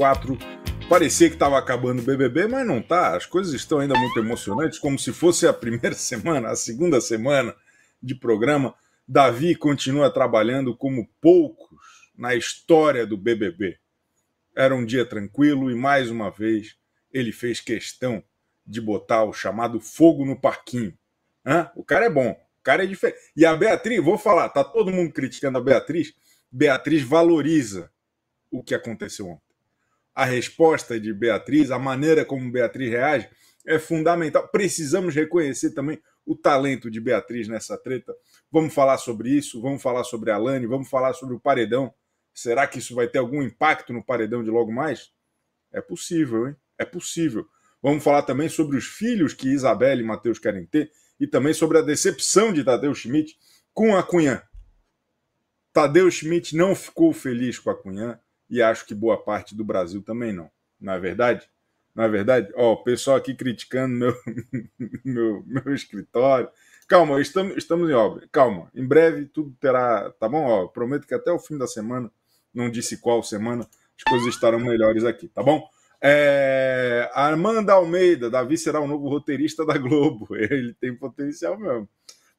2024 parecia que estava acabando o BBB, mas não tá. As coisas estão ainda muito emocionantes, como se fosse a primeira semana, a segunda semana de programa. Davi continua trabalhando como poucos na história do BBB. Era um dia tranquilo e mais uma vez ele fez questão de botar o chamado fogo no parquinho. Hã? O cara é bom, o cara é diferente. E a Beatriz, vou falar, tá todo mundo criticando a Beatriz. Beatriz valoriza o que aconteceu ontem a resposta de Beatriz, a maneira como Beatriz reage é fundamental. Precisamos reconhecer também o talento de Beatriz nessa treta. Vamos falar sobre isso, vamos falar sobre a Alane, vamos falar sobre o paredão. Será que isso vai ter algum impacto no paredão de logo mais? É possível, hein? É possível. Vamos falar também sobre os filhos que Isabelle e Matheus querem ter e também sobre a decepção de Tadeu Schmidt com a Cunhã. Tadeu Schmidt não ficou feliz com a Cunhã e acho que boa parte do Brasil também não. Não é verdade? Não é verdade? Ó, o pessoal aqui criticando meu, meu, meu escritório. Calma, estamos, estamos em obra. Calma, em breve tudo terá. Tá bom? Ó, prometo que até o fim da semana, não disse qual semana, as coisas estarão melhores aqui, tá bom? É, Armanda Almeida, Davi será o novo roteirista da Globo. Ele tem potencial mesmo.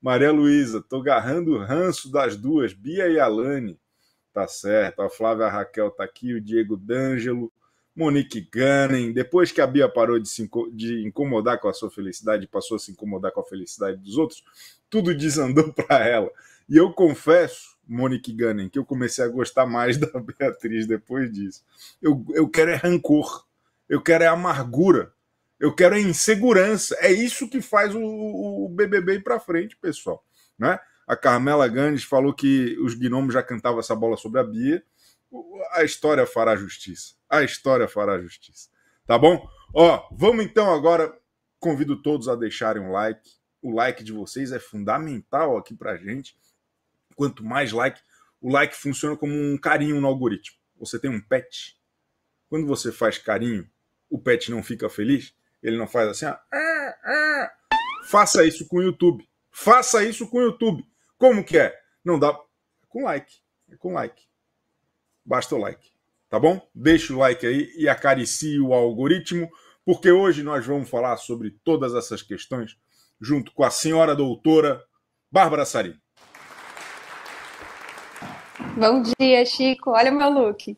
Maria Luísa, tô agarrando o ranço das duas, Bia e Alane tá certo. A Flávia Raquel tá aqui, o Diego D'Angelo, Monique Gunning. Depois que a Bia parou de se de incomodar com a sua felicidade, passou a se incomodar com a felicidade dos outros, tudo desandou para ela. E eu confesso, Monique Gunning, que eu comecei a gostar mais da Beatriz depois disso. Eu, eu quero é rancor, eu quero é amargura, eu quero é insegurança. É isso que faz o, o BBB ir para frente, pessoal. Né? A Carmela Gandes falou que os gnomos já cantavam essa bola sobre a Bia. A história fará justiça. A história fará justiça. Tá bom? Ó, vamos então agora. Convido todos a deixarem um like. O like de vocês é fundamental aqui pra gente. Quanto mais like, o like funciona como um carinho no algoritmo. Você tem um pet. Quando você faz carinho, o pet não fica feliz. Ele não faz assim. Ah, ah, Faça isso com o YouTube. Faça isso com o YouTube. Como que é? Não dá. É com like. É com like. Basta o like. Tá bom? Deixa o like aí e acaricie o algoritmo, porque hoje nós vamos falar sobre todas essas questões junto com a senhora doutora Bárbara Sari. Bom dia, Chico. Olha o meu look.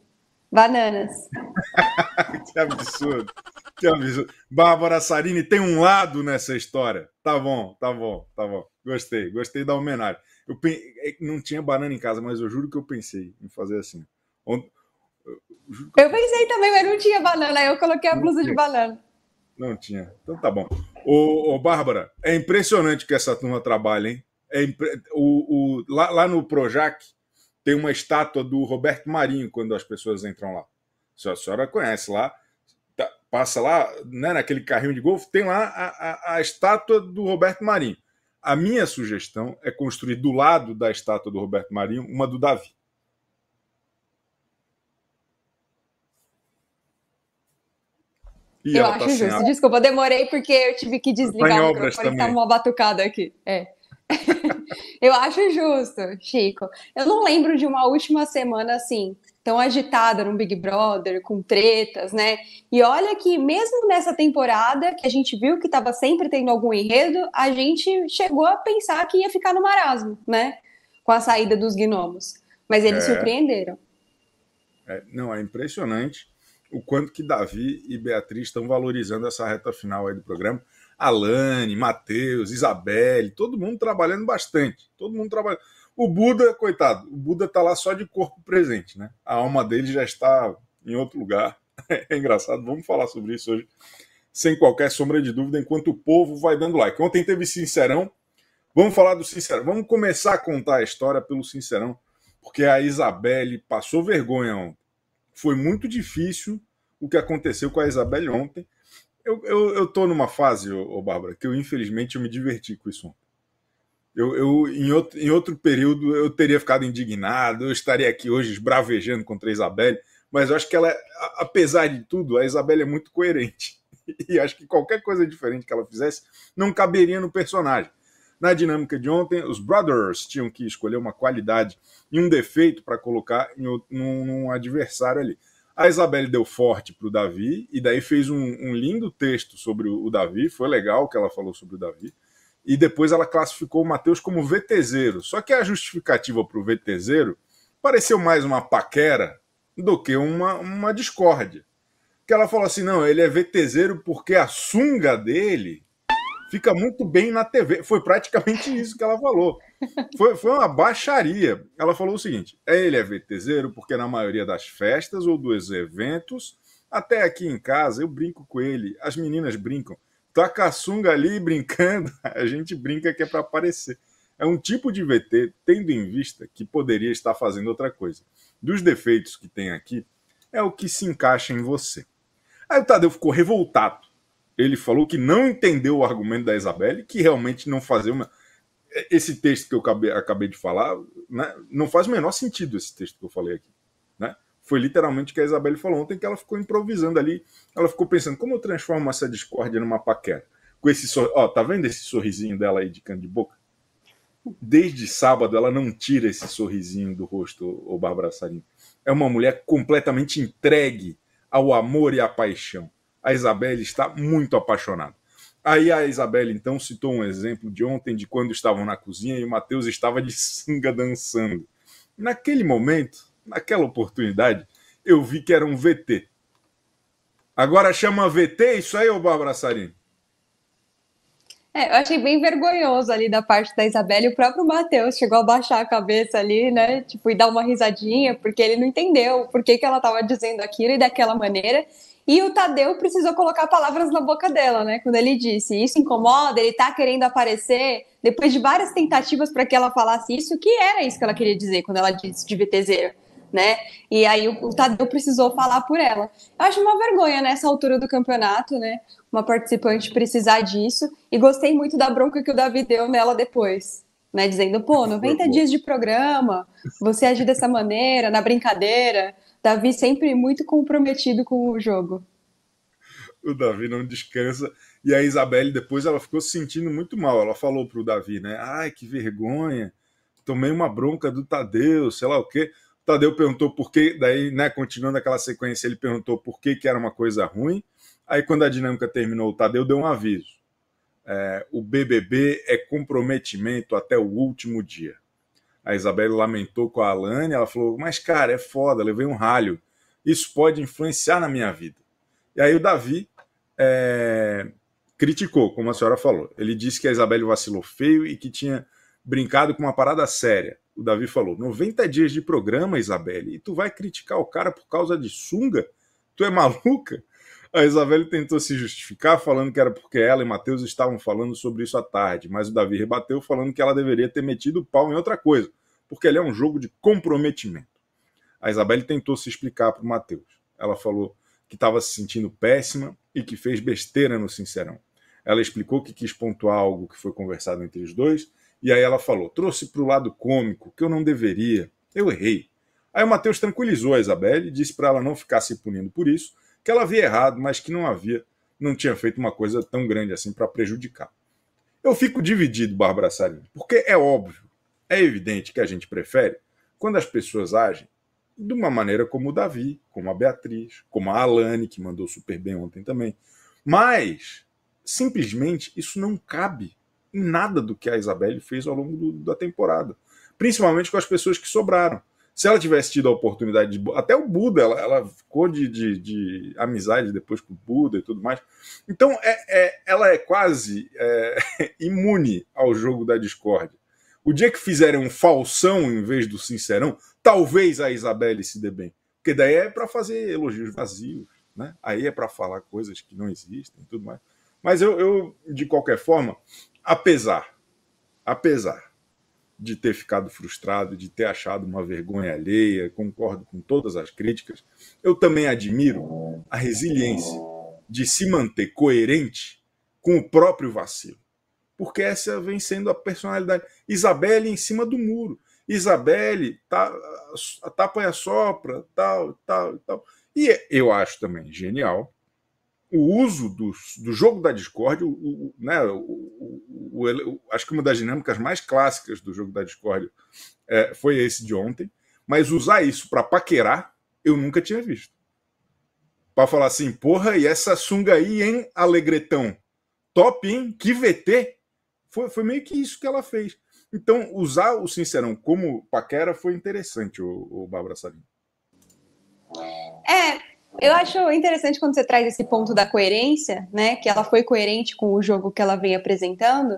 Bananas. que absurdo. Que absurdo. Bárbara Sarini tem um lado nessa história. Tá bom, tá bom, tá bom. Gostei, gostei da homenagem. Eu é não tinha banana em casa, mas eu juro que eu pensei em fazer assim. Ont... Eu, eu, pensei também, mas não tinha banana. Eu coloquei a blusa tinha. de banana. Não tinha. Então tá bom. Ô, ô, Bárbara, é impressionante que essa turma trabalha, hein? É impre... o, o... Lá, lá, no Projac tem uma estátua do Roberto Marinho quando as pessoas entram lá. Se A senhora conhece lá. Tá, passa lá, né, naquele carrinho de golfe, tem lá a, a, a estátua do Roberto Marinho. A minha sugestão é construir do lado da estátua do Roberto Marinho uma do Davi. eu acho tá justo. Desculpa, demorei porque eu tive que desligar tá o microfone, tá uma batucada aqui. É. Eu acho justo, Chico. Eu não lembro de uma última semana assim, tão agitada no Big Brother, com tretas, né? E olha que mesmo nessa temporada, que a gente viu que estava sempre tendo algum enredo, a gente chegou a pensar que ia ficar no marasmo, né? Com a saída dos gnomos. Mas eles é... surpreenderam. É, não, é impressionante o quanto que Davi e Beatriz estão valorizando essa reta final aí do programa. Alane, Matheus, Isabelle, todo mundo trabalhando bastante. Todo mundo trabalhando. O Buda, coitado, o Buda está lá só de corpo presente, né? A alma dele já está em outro lugar. É engraçado, vamos falar sobre isso hoje, sem qualquer sombra de dúvida, enquanto o povo vai dando like. Ontem teve Sincerão, vamos falar do Sincerão, vamos começar a contar a história pelo Sincerão, porque a Isabelle passou vergonha ontem. Foi muito difícil o que aconteceu com a Isabelle ontem, eu, eu, eu tô numa fase, ô, ô Bárbara, que eu infelizmente eu me diverti com isso. Eu, eu em, outro, em outro período eu teria ficado indignado, eu estaria aqui hoje esbravejando contra a Isabelle, mas eu acho que ela, é, apesar de tudo, a Isabelle é muito coerente. E acho que qualquer coisa diferente que ela fizesse não caberia no personagem. Na dinâmica de ontem, os Brothers tinham que escolher uma qualidade e um defeito para colocar em, num, num adversário ali. A Isabelle deu forte para o Davi, e daí fez um, um lindo texto sobre o, o, Davi, foi legal o que ela falou sobre o Davi. E depois ela classificou o Matheus como VTZero. Só que a justificativa para o VTZero pareceu mais uma paquera do que uma, uma discórdia. Que ela falou assim: não, ele é VTZero porque a sunga dele fica muito bem na TV. Foi praticamente isso que ela falou. Foi, foi uma baixaria. Ela falou o seguinte: é, ele é VTZero porque na maioria das festas ou dos eventos, até aqui em casa, eu brinco com ele, as meninas brincam. Tá sunga ali brincando, a gente brinca que é para aparecer. É um tipo de VT, tendo em vista que poderia estar fazendo outra coisa. Dos defeitos que tem aqui, é o que se encaixa em você. Aí o Tadeu ficou revoltado ele falou que não entendeu o argumento da Isabelle, que realmente não fazia uma... esse texto que eu acabei, acabei de falar, né? não faz o menor sentido esse texto que eu falei aqui, né? Foi literalmente o que a Isabelle falou ontem, que ela ficou improvisando ali, ela ficou pensando como eu transformo essa discórdia numa paquera. Com esse sor... ó, tá vendo esse sorrisinho dela aí de canto de boca? Desde sábado ela não tira esse sorrisinho do rosto, o Bárbara Sarim. É uma mulher completamente entregue ao amor e à paixão a Isabelle está muito apaixonada. Aí a Isabelle então citou um exemplo de ontem de quando estavam na cozinha e o Matheus estava de singa dançando. Naquele momento, naquela oportunidade, eu vi que era um VT. Agora chama VT isso aí, ô Bárbara Sarini? É, eu achei bem vergonhoso ali da parte da Isabelle. O próprio Matheus chegou a baixar a cabeça ali, né? Tipo, e dar uma risadinha, porque ele não entendeu por que, que ela estava dizendo aquilo e daquela maneira. E o Tadeu precisou colocar palavras na boca dela, né? Quando ele disse isso incomoda, ele tá querendo aparecer. Depois de várias tentativas para que ela falasse isso, que era isso que ela queria dizer quando ela disse de VTZero, né? E aí o, o Tadeu precisou falar por ela. Eu acho uma vergonha nessa né, altura do campeonato, né? Uma participante precisar disso. E gostei muito da bronca que o Davi deu nela depois. Né, dizendo, pô, 90 dias de programa, você agir dessa maneira, na brincadeira, Davi sempre muito comprometido com o jogo. O Davi não descansa. E a Isabelle depois ela ficou se sentindo muito mal. Ela falou para o Davi, né? Ai, que vergonha. Tomei uma bronca do Tadeu, sei lá o quê. O Tadeu perguntou por que, daí, né, continuando aquela sequência, ele perguntou por que que era uma coisa ruim. Aí quando a dinâmica terminou, o Tadeu deu um aviso. É, o BBB é comprometimento até o último dia a Isabelle lamentou com a Alane, ela falou: Mas, cara, é foda, levei um ralho. Isso pode influenciar na minha vida. E aí o Davi é, criticou, como a senhora falou. Ele disse que a Isabelle vacilou feio e que tinha brincado com uma parada séria. O Davi falou: 90 dias de programa, Isabelle, e tu vai criticar o cara por causa de sunga? Tu é maluca? A Isabelle tentou se justificar, falando que era porque ela e Matheus estavam falando sobre isso à tarde, mas o Davi rebateu falando que ela deveria ter metido o pau em outra coisa, porque ele é um jogo de comprometimento. A Isabelle tentou se explicar para o Matheus. Ela falou que estava se sentindo péssima e que fez besteira no Sincerão. Ela explicou que quis pontuar algo que foi conversado entre os dois, e aí ela falou: trouxe para o lado cômico, que eu não deveria, eu errei. Aí o Matheus tranquilizou a Isabelle, disse para ela não ficar se punindo por isso que ela havia errado, mas que não havia, não tinha feito uma coisa tão grande assim para prejudicar. Eu fico dividido, Bárbara Sarini, porque é óbvio, é evidente que a gente prefere quando as pessoas agem de uma maneira como o Davi, como a Beatriz, como a Alane, que mandou super bem ontem também. Mas, simplesmente, isso não cabe em nada do que a Isabelle fez ao longo do, da temporada. Principalmente com as pessoas que sobraram. Se ela tivesse tido a oportunidade de. Até o Buda, ela, ela ficou de, de, de, amizade depois com o Buda e tudo mais. Então, é, é ela é quase é, imune ao jogo da discórdia. O dia que fizerem um falsão em vez do sincerão, talvez a Isabelle se dê bem. Porque daí é para fazer elogios vazios, né? aí é para falar coisas que não existem e tudo mais. Mas eu, eu de qualquer forma, apesar, apesar de ter ficado frustrado, de ter achado uma vergonha alheia, concordo com todas as críticas. Eu também admiro a resiliência de se manter coerente com o próprio vacilo, porque essa vem sendo a personalidade. Isabelle em cima do muro. Isabelle tá, a tapa e assopra, tal, tal, tal. E eu acho também genial o uso do, do jogo da discórdia, o, o, né, o, acho que uma das dinâmicas mais clássicas do jogo da discórdia é, foi esse de ontem, mas usar isso para paquerar, eu nunca tinha visto. Para falar assim, porra, e essa sunga aí, hein, alegretão? Top, hein? Que VT! Foi, foi meio que isso que ela fez. Então, usar o Sincerão como paquera foi interessante, o, o Bárbara É, eu acho interessante quando você traz esse ponto da coerência, né? Que ela foi coerente com o jogo que ela vem apresentando,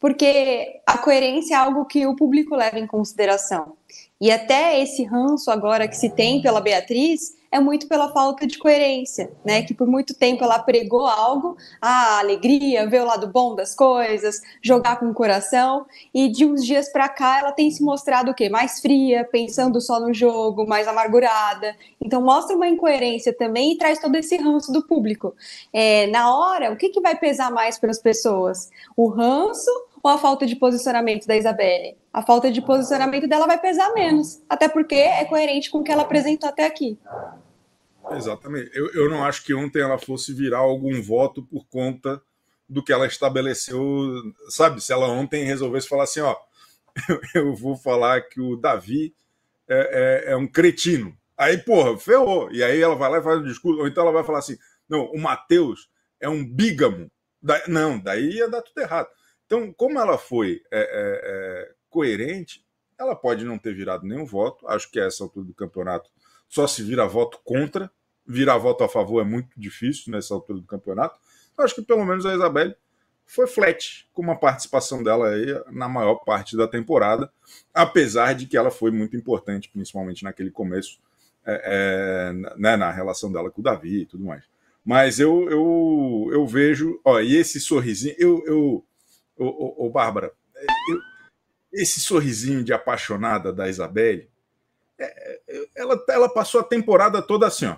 porque a coerência é algo que o público leva em consideração. E até esse ranço agora que se tem pela Beatriz é muito pela falta de coerência, né? Que por muito tempo ela pregou algo, a alegria, ver o lado bom das coisas, jogar com o coração, e de uns dias para cá ela tem se mostrado o quê? Mais fria, pensando só no jogo, mais amargurada. Então mostra uma incoerência também e traz todo esse ranço do público. É, na hora, o que, que vai pesar mais para as pessoas? O ranço ou a falta de posicionamento da Isabelle? A falta de posicionamento dela vai pesar menos, até porque é coerente com o que ela apresentou até aqui. Exatamente. Eu, eu não acho que ontem ela fosse virar algum voto por conta do que ela estabeleceu, sabe? Se ela ontem resolvesse falar assim, ó, eu, vou falar que o Davi é, é, é, um cretino. Aí, porra, ferrou. E aí ela vai lá e faz um discurso, ou então ela vai falar assim, não, o Matheus é um bígamo. Da... não, daí ia dar tudo errado. Então, como ela foi é, é, é, coerente, ela pode não ter virado nenhum voto. Acho que a essa altura do campeonato só se vira voto contra. Virar voto a favor é muito difícil nessa altura do campeonato. Então, acho que pelo menos a Isabelle foi flat, com uma participação dela aí na maior parte da temporada, apesar de que ela foi muito importante, principalmente naquele começo, é, é, né, na relação dela com o Davi e tudo mais. Mas eu, eu, eu vejo, ó, e esse sorrisinho, eu, eu, ô, ô, ô Bárbara, é, eu, esse sorrisinho de apaixonada da Isabelle, é, é, ela, ela passou a temporada toda assim, ó.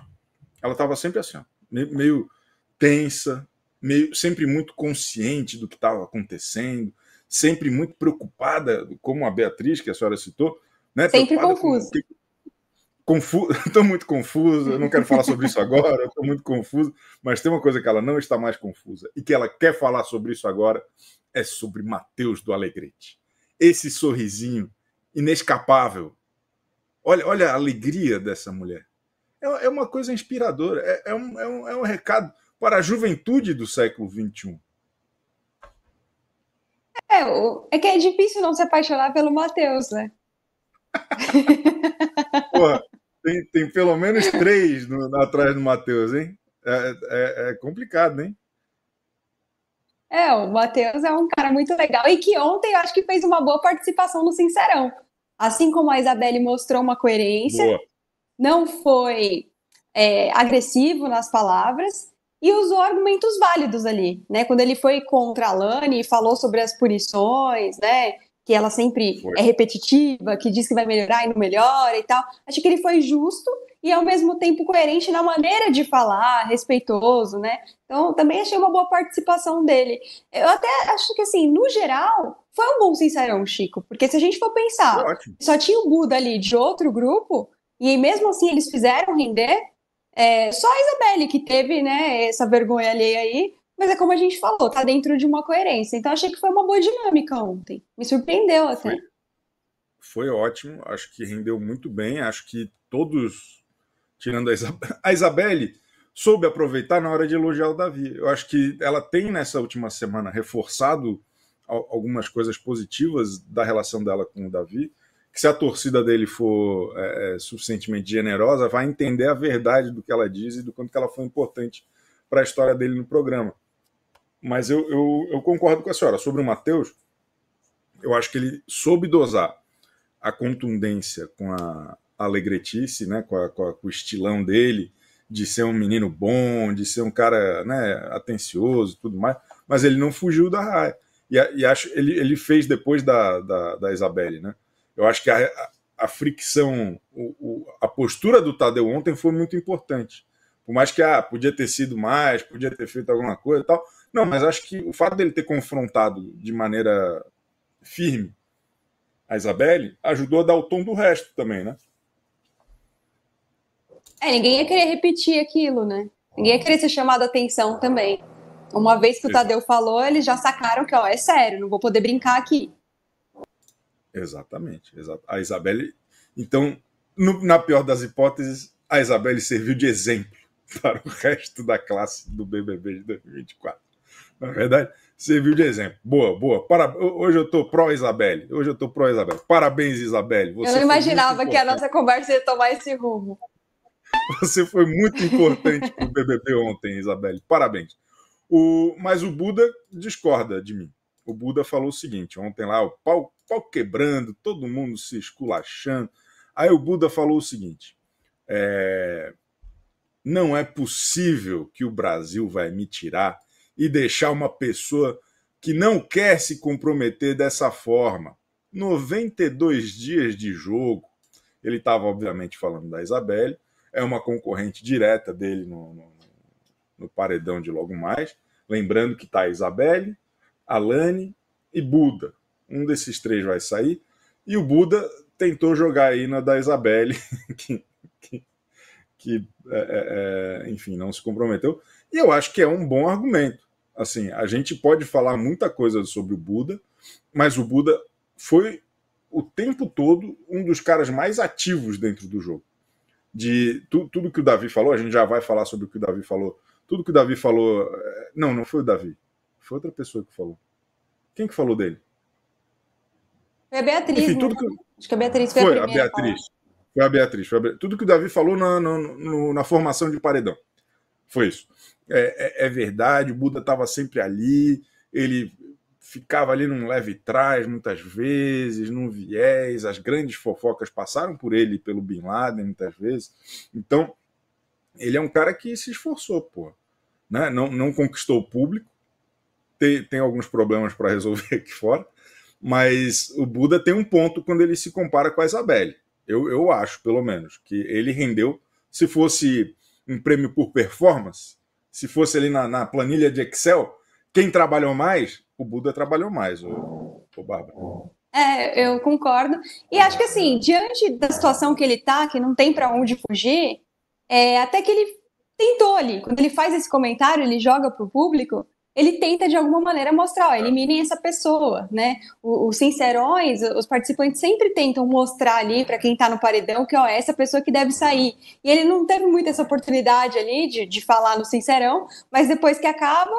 Ela estava sempre assim, ó, meio tensa, meio sempre muito consciente do que estava acontecendo, sempre muito preocupada, como a Beatriz que a senhora citou, né? Sempre confusa. Confuso, estou muito confusa. eu não quero falar sobre isso agora, estou muito confusa. mas tem uma coisa que ela não está mais confusa e que ela quer falar sobre isso agora, é sobre Mateus do Alegrete. Esse sorrisinho inescapável. Olha, olha a alegria dessa mulher. É, é uma coisa inspiradora. É, é, um, é, um, é um recado para a juventude do século XXI. É, é que é difícil não se apaixonar pelo Mateus, né? Porra, tem, tem, pelo menos três no, atrás do Mateus, hein? É, é, é complicado, hein? É, o Matheus é um cara muito legal e que ontem eu acho que fez uma boa participação no Sincerão. Assim como a Isabelle mostrou uma coerência, boa. não foi é, agressivo nas palavras e usou argumentos válidos ali, né? Quando ele foi contra a Lani e falou sobre as punições, né? que ela sempre foi. é repetitiva, que diz que vai melhorar e não melhora e tal. Acho que ele foi justo e ao mesmo tempo coerente na maneira de falar, respeitoso, né? Então, também achei uma boa participação dele. Eu até acho que, assim, no geral, foi um bom sincerão, Chico, porque se a gente for pensar, só tinha o Buda ali de outro grupo, e mesmo assim eles fizeram render. É, só a Isabelle que teve, né, essa vergonha alheia aí, mas é como a gente falou, tá dentro de uma coerência. Então achei que foi uma boa dinâmica ontem. Me surpreendeu até. Foi, foi ótimo, acho que rendeu muito bem. Acho que todos, tirando a, Isab a Isabelle, soube aproveitar na hora de elogiar o Davi. Eu acho que ela tem nessa última semana reforçado algumas coisas positivas da relação dela com o Davi, que se a torcida dele for é, é suficientemente generosa, vai entender a verdade do que ela diz e do quanto ela foi importante para a história dele no programa. Mas eu, eu, eu concordo com a senhora. Sobre o Matheus, eu acho que ele soube dosar a contundência com a alegretice, né, com, a, com, a, com, o estilão dele, de ser um menino bom, de ser um cara né, atencioso tudo mais, mas ele não fugiu da raia. E, e acho ele, ele fez depois da, da, da Isabelle. Né? Eu acho que a, a fricção, o, o, a postura do Tadeu ontem foi muito importante. Por mais que ah, podia ter sido mais, podia ter feito alguma coisa e tal, não, mas acho que o fato dele ter confrontado de maneira firme a Isabelle ajudou a dar o tom do resto também, né? É, ninguém ia querer repetir aquilo, né? Ninguém ia querer ser chamado a atenção também. Uma vez que o Tadeu falou, eles já sacaram que, ó, é sério, não vou poder brincar aqui. Exatamente. a Isabelle. Então, no, na pior das hipóteses, a Isabelle serviu de exemplo para o resto da classe do BBB de 2024. Na verdade, serviu de exemplo. Boa, boa. Para... Hoje eu tô pró Isabelle. Hoje eu tô pró Isabelle. Parabéns, Isabelle. Você eu não imaginava que a nossa conversa ia tomar esse rumo. Você foi muito importante para o BBB ontem, Isabelle. Parabéns. O... Mas o Buda discorda de mim. O Buda falou o seguinte: ontem lá, o pau, pau quebrando, todo mundo se esculachando. Aí o Buda falou o seguinte: é... não é possível que o Brasil vai me tirar e deixar uma pessoa que não quer se comprometer dessa forma. 92 dias de jogo. Ele estava, obviamente, falando da Isabelle, é uma concorrente direta dele no, no, no paredão de logo mais. Lembrando que está a Isabelle, Alane e Buda. Um desses três vai sair. E o Buda tentou jogar aí na da Isabelle, que, que, que é, é, é, enfim, não se comprometeu. E eu acho que é um bom argumento. Assim, a gente pode falar muita coisa sobre o Buda, mas o Buda foi o tempo todo um dos caras mais ativos dentro do jogo. De tu, tudo que o Davi falou, a gente já vai falar sobre o que o Davi falou. Tudo que o Davi falou, é, não, não foi o Davi. Foi outra pessoa que falou. Quem que falou dele? Foi a Beatriz. Enfim, né? tudo que... Acho que a Beatriz foi, foi a, a Beatriz. A foi a Beatriz. Tudo que o Davi falou na, na, na formação de paredão. Foi isso. É, é, é verdade, o Buda estava sempre ali, ele ficava ali num leve trás muitas vezes, num viés, as grandes fofocas passaram por ele pelo Bin Laden muitas vezes. Então, ele é um cara que se esforçou, pô. Né? Não, não conquistou o público, tem, tem alguns problemas para resolver aqui fora, mas o Buda tem um ponto quando ele se compara com a Isabelle. Eu, eu acho, pelo menos, que ele rendeu. Se fosse um prêmio por performance, se fosse ali na, na planilha de Excel, quem trabalhou mais, o Buda trabalhou mais, o, o Bárbara. É, eu concordo. E acho que assim, diante da situação que ele tá, que não tem para onde fugir, é, até que ele tentou ali. Quando ele faz esse comentário, ele joga pro público, ele tenta de alguma maneira mostrar, ó, é. eliminem essa pessoa, né? Os sincerões, os participantes sempre tentam mostrar ali para quem está no paredão que ó, é essa pessoa que deve sair. E ele não teve muito essa oportunidade ali de, de falar no sincerão, mas depois que acaba,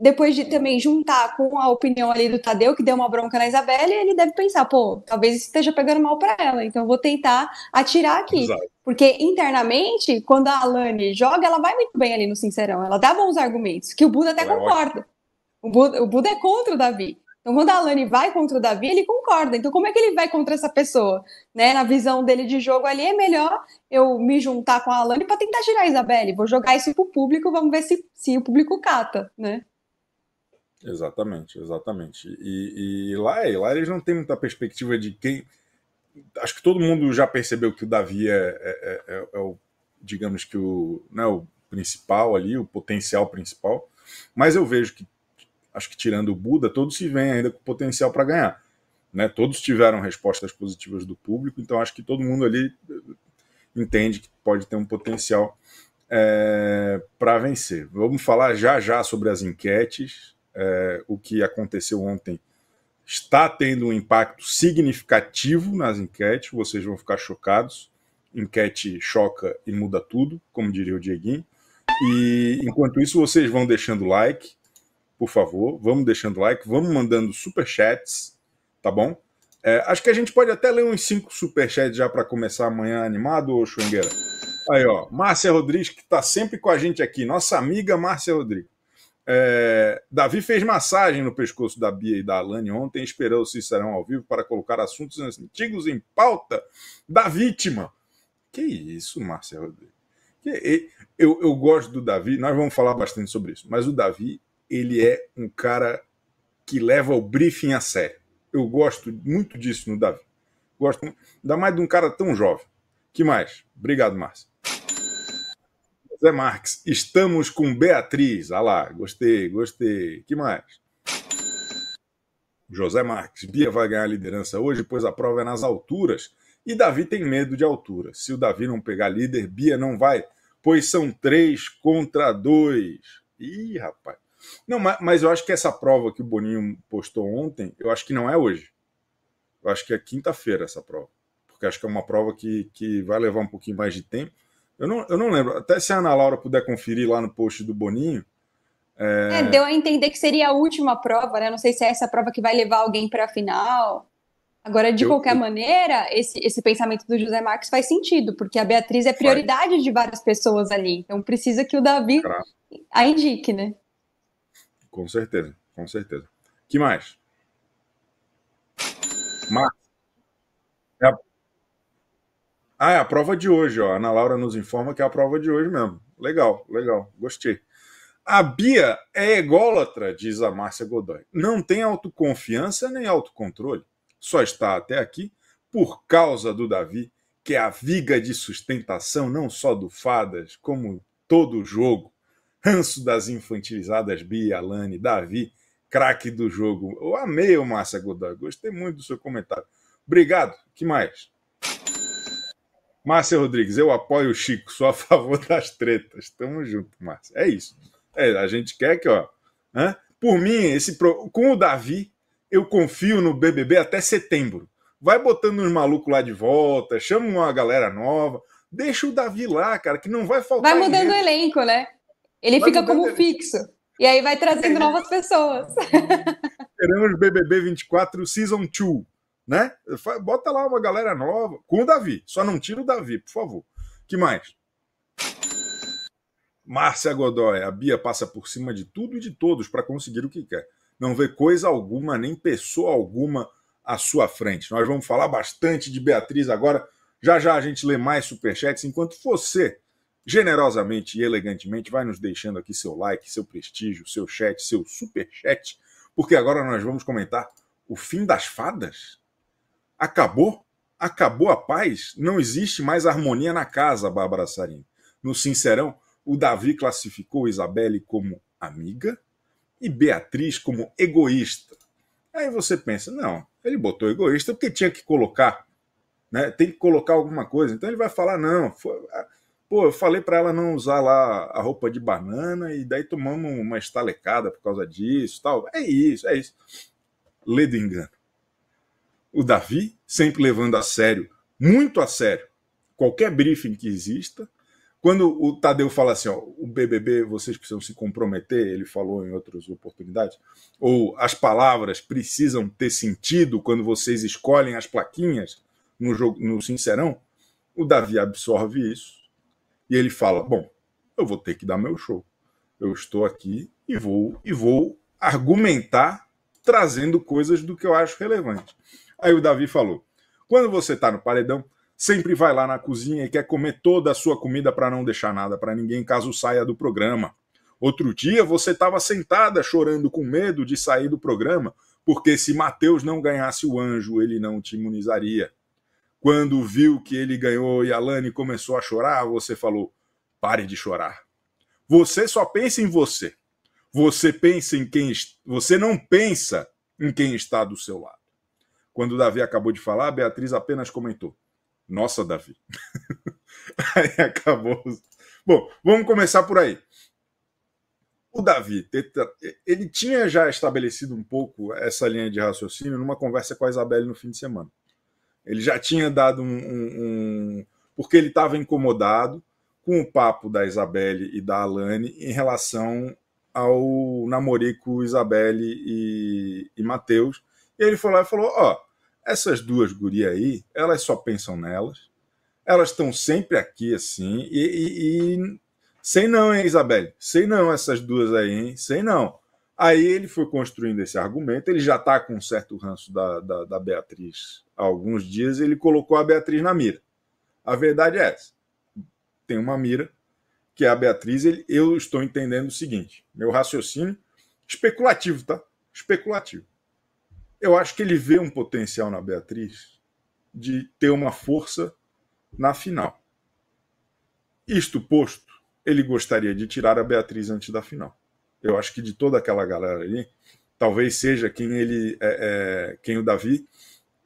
depois de também juntar com a opinião ali do Tadeu, que deu uma bronca na Isabelle, ele deve pensar, pô, talvez esteja pegando mal para ela, então eu vou tentar atirar aqui. Exato. Porque internamente, quando a Alane joga, ela vai muito bem ali no Sincerão, ela dá bons argumentos, que o Buda até é concorda. o, Buda, o Buda é contra o Davi. Então, quando a Alane vai contra o Davi, ele concorda. Então, como é que ele vai contra essa pessoa? Né? Na visão dele de jogo ali, é melhor eu me juntar com a Alane para tentar tirar a Isabelle. Vou jogar isso pro público, vamos ver se, se o público cata, né? Exatamente, exatamente. E, e lá, é, e lá eles não têm muita perspectiva de quem. Acho que todo mundo já percebeu que o Davi é, é, é, é, é o, digamos que o, né, o principal ali, o potencial principal. Mas eu vejo que, acho que tirando o Buda, todos se vêm ainda com potencial para ganhar. Né? Todos tiveram respostas positivas do público, então acho que todo mundo ali eh, entende que pode ter um potencial é, eh, para vencer. Vamos falar já já sobre as enquetes, é, o que aconteceu ontem está tendo um impacto significativo nas enquetes, vocês vão ficar chocados. Enquete choca e muda tudo, como diria o Dieguinho. E enquanto isso, vocês vão deixando like, por favor, vamos deixando like, vamos mandando super chats, tá bom? É, acho que a gente pode até ler uns cinco superchats já para começar amanhã animado, ô Xungueira. Aí, ó, Márcia Rodrigues, que está sempre com a gente aqui, nossa amiga Márcia Rodrigues. É, Davi fez massagem no pescoço da Bia e da Alane ontem, esperou o Cicerão ao vivo para colocar assuntos antigos em pauta da vítima. Que isso, Marcelo Rodrigues. Eu, eu gosto do Davi, nós vamos falar bastante sobre isso, mas o Davi, ele é um cara que leva o briefing a sério. Eu gosto muito disso no Davi. Gosto ainda mais de um cara tão jovem. Que mais? Obrigado, Márcio. Zé Marques. Estamos com Beatriz. Ah lá, gostei, gostei. que mais? José Marques. Bia vai ganhar a liderança hoje, pois a prova é nas alturas. E Davi tem medo de altura. Se o Davi não pegar líder, Bia não vai, pois são três contra dois. Ih, rapaz. Não, mas, eu acho que essa prova que o Boninho postou ontem, eu acho que não é hoje. Eu acho que é quinta-feira essa prova. Porque acho que é uma prova que, que vai levar um pouquinho mais de tempo. Eu não, eu não lembro. Até se a Ana Laura puder conferir lá no post do Boninho. É... É, deu a entender que seria a última prova, né? Não sei se é essa prova que vai levar alguém para a final. Agora, de eu, qualquer eu... maneira, esse, esse pensamento do José Marques faz sentido, porque a Beatriz é prioridade faz. de várias pessoas ali. Então precisa que o Davi a indique, né? Com certeza, com certeza. que mais? Marcos. Ah, é a prova de hoje, ó. A Ana Laura nos informa que é a prova de hoje mesmo. Legal, legal, gostei. A Bia é ególatra, diz a Márcia Godoy. Não tem autoconfiança nem autocontrole. Só está até aqui por causa do Davi, que é a viga de sustentação não só do Fadas, como todo o jogo. Ranço das infantilizadas Bia, Alane, Davi, craque do jogo. Eu amei o Márcia Godoy, gostei muito do seu comentário. Obrigado, que mais? Márcia Rodrigues, eu apoio o Chico, sou a favor das tretas. Tamo junto, Márcia. É isso. É, a gente quer que, ó. Por mim, esse pro... com o Davi, eu confio no BBB até setembro. Vai botando uns malucos lá de volta, chama uma galera nova, deixa o Davi lá, cara, que não vai faltar. Vai mudando o elenco, né? Ele vai fica como fixo. E aí vai trazendo é novas pessoas. Teremos BBB 24 Season 2 né? Bota lá uma galera nova com o Davi. Só não tira o Davi, por favor. Que mais? Márcia Godoy, a Bia passa por cima de tudo e de todos para conseguir o que quer. Não vê coisa alguma, nem pessoa alguma à sua frente. Nós vamos falar bastante de Beatriz agora. Já já a gente lê mais superchats, enquanto você, generosamente e elegantemente, vai nos deixando aqui seu like, seu prestígio, seu chat, seu superchat, porque agora nós vamos comentar o fim das fadas. Acabou? Acabou a paz? Não existe mais harmonia na casa, Bárbara Sarim. No Sincerão, o Davi classificou Isabelle como amiga e Beatriz como egoísta. Aí você pensa, não, ele botou egoísta porque tinha que colocar, né? Tem que colocar alguma coisa. Então ele vai falar, não, foi... pô, eu falei para ela não usar lá a roupa de banana e daí tomamos uma estalecada por causa disso, tal. É isso, é isso. Ledo engano o Davi, sempre levando a sério, muito a sério, qualquer briefing que exista. Quando o Tadeu fala assim, ó, o BBB vocês precisam se comprometer, ele falou em outras oportunidades, ou as palavras precisam ter sentido quando vocês escolhem as plaquinhas no jogo, no Sincerão, o Davi absorve isso e ele fala: "Bom, eu vou ter que dar meu show. Eu estou aqui e vou e vou argumentar trazendo coisas do que eu acho relevante. Aí o Davi falou: quando você está no paredão, sempre vai lá na cozinha e quer comer toda a sua comida para não deixar nada para ninguém caso saia do programa. Outro dia você estava sentada chorando com medo de sair do programa, porque se Mateus não ganhasse o anjo, ele não te imunizaria. Quando viu que ele ganhou e a Lani começou a chorar, você falou: pare de chorar. Você só pensa em você. Você pensa em quem você não pensa em quem está do seu lado. Quando o Davi acabou de falar, a Beatriz apenas comentou: Nossa, Davi. aí acabou. Bom, vamos começar por aí. O Davi, ele tinha já estabelecido um pouco essa linha de raciocínio numa conversa com a Isabelle no fim de semana. Ele já tinha dado um. um, um... porque ele estava incomodado com o papo da Isabelle e da Alane em relação ao namorico Isabelle e, e Matheus. E ele falou, falou: Ó, essas duas gurias aí, elas só pensam nelas, elas estão sempre aqui assim, e, e, e, sei não, hein, Isabelle? Sei não, essas duas aí, hein? Sei não. Aí ele foi construindo esse argumento, ele já está com um certo ranço da, da, da Beatriz há alguns dias, ele colocou a Beatriz na mira. A verdade é essa. Tem uma mira, que é a Beatriz, ele, eu estou entendendo o seguinte, meu raciocínio especulativo, tá? Especulativo. Eu acho que ele vê um potencial na Beatriz de ter uma força na final. Isto posto, ele gostaria de tirar a Beatriz antes da final. Eu acho que de toda aquela galera ali, talvez seja quem ele, é, é, quem o Davi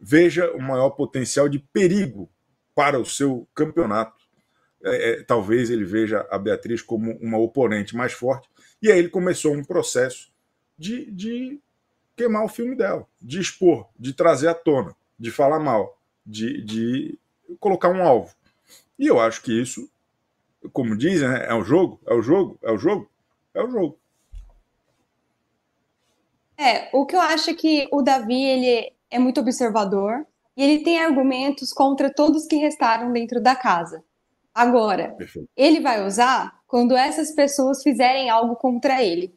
veja o maior potencial de perigo para o seu campeonato. É, é talvez ele veja a Beatriz como uma oponente mais forte. E aí ele começou um processo de, de queimar o filme dela, de expor, de trazer à tona, de falar mal, de, de colocar um alvo. E eu acho que isso, como dizem, né, é o jogo, é o jogo, é o jogo, é o jogo. É, o que eu acho é que o Davi ele é muito observador e ele tem argumentos contra todos que restaram dentro da casa. Agora, Perfeito. ele vai usar quando essas pessoas fizerem algo contra ele.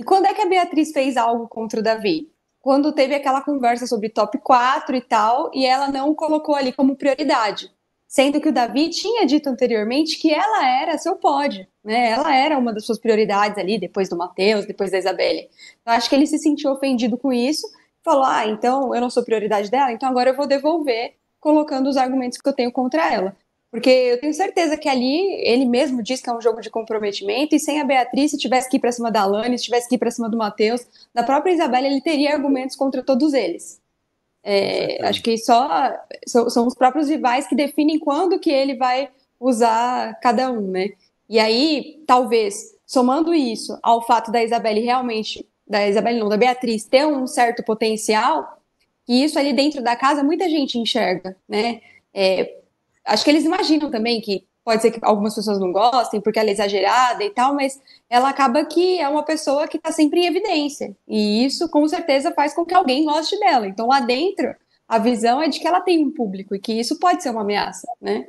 E quando é que a Beatriz fez algo contra o Davi? Quando teve aquela conversa sobre top 4 e tal, e ela não colocou ali como prioridade. Sendo que o Davi tinha dito anteriormente que ela era seu pódio, né? Ela era uma das suas prioridades ali, depois do Matheus, depois da Isabelle. Então, acho que ele se sentiu ofendido com isso, falou: ah, então eu não sou prioridade dela, então agora eu vou devolver colocando os argumentos que eu tenho contra ela. Porque eu tenho certeza que ali ele mesmo diz que é um jogo de comprometimento, e sem a Beatriz, se tivesse que ir para cima da Alane, se tivesse que ir para cima do Matheus, da própria Isabela, ele teria argumentos contra todos eles. É, acho que só são, são, os próprios rivais que definem quando que ele vai usar cada um, né? E aí, talvez, somando isso ao fato da Isabelle realmente, da Isabelle não, da Beatriz, ter um certo potencial, e isso ali dentro da casa muita gente enxerga, né? É, Acho que eles imaginam também que pode ser que algumas pessoas não gostem porque ela é exagerada e tal, mas ela acaba que é uma pessoa que está sempre em evidência. E isso com certeza faz com que alguém goste dela. Então lá dentro, a visão é de que ela tem um público e que isso pode ser uma ameaça, né?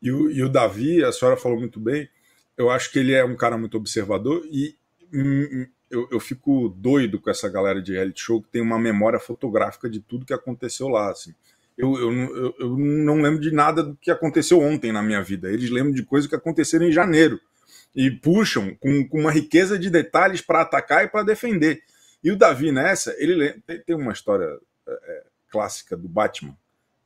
E o, e o Davi, a senhora falou muito bem, eu acho que ele é um cara muito observador e hum, hum eu, eu, fico doido com essa galera de reality show que tem uma memória fotográfica de tudo que aconteceu lá, assim. Eu, eu, eu, não lembro de nada do que aconteceu ontem na minha vida. Eles lembram de coisas que aconteceram em janeiro e puxam com, com uma riqueza de detalhes para atacar e para defender. E o Davi nessa, ele tem, uma história é, é, clássica do Batman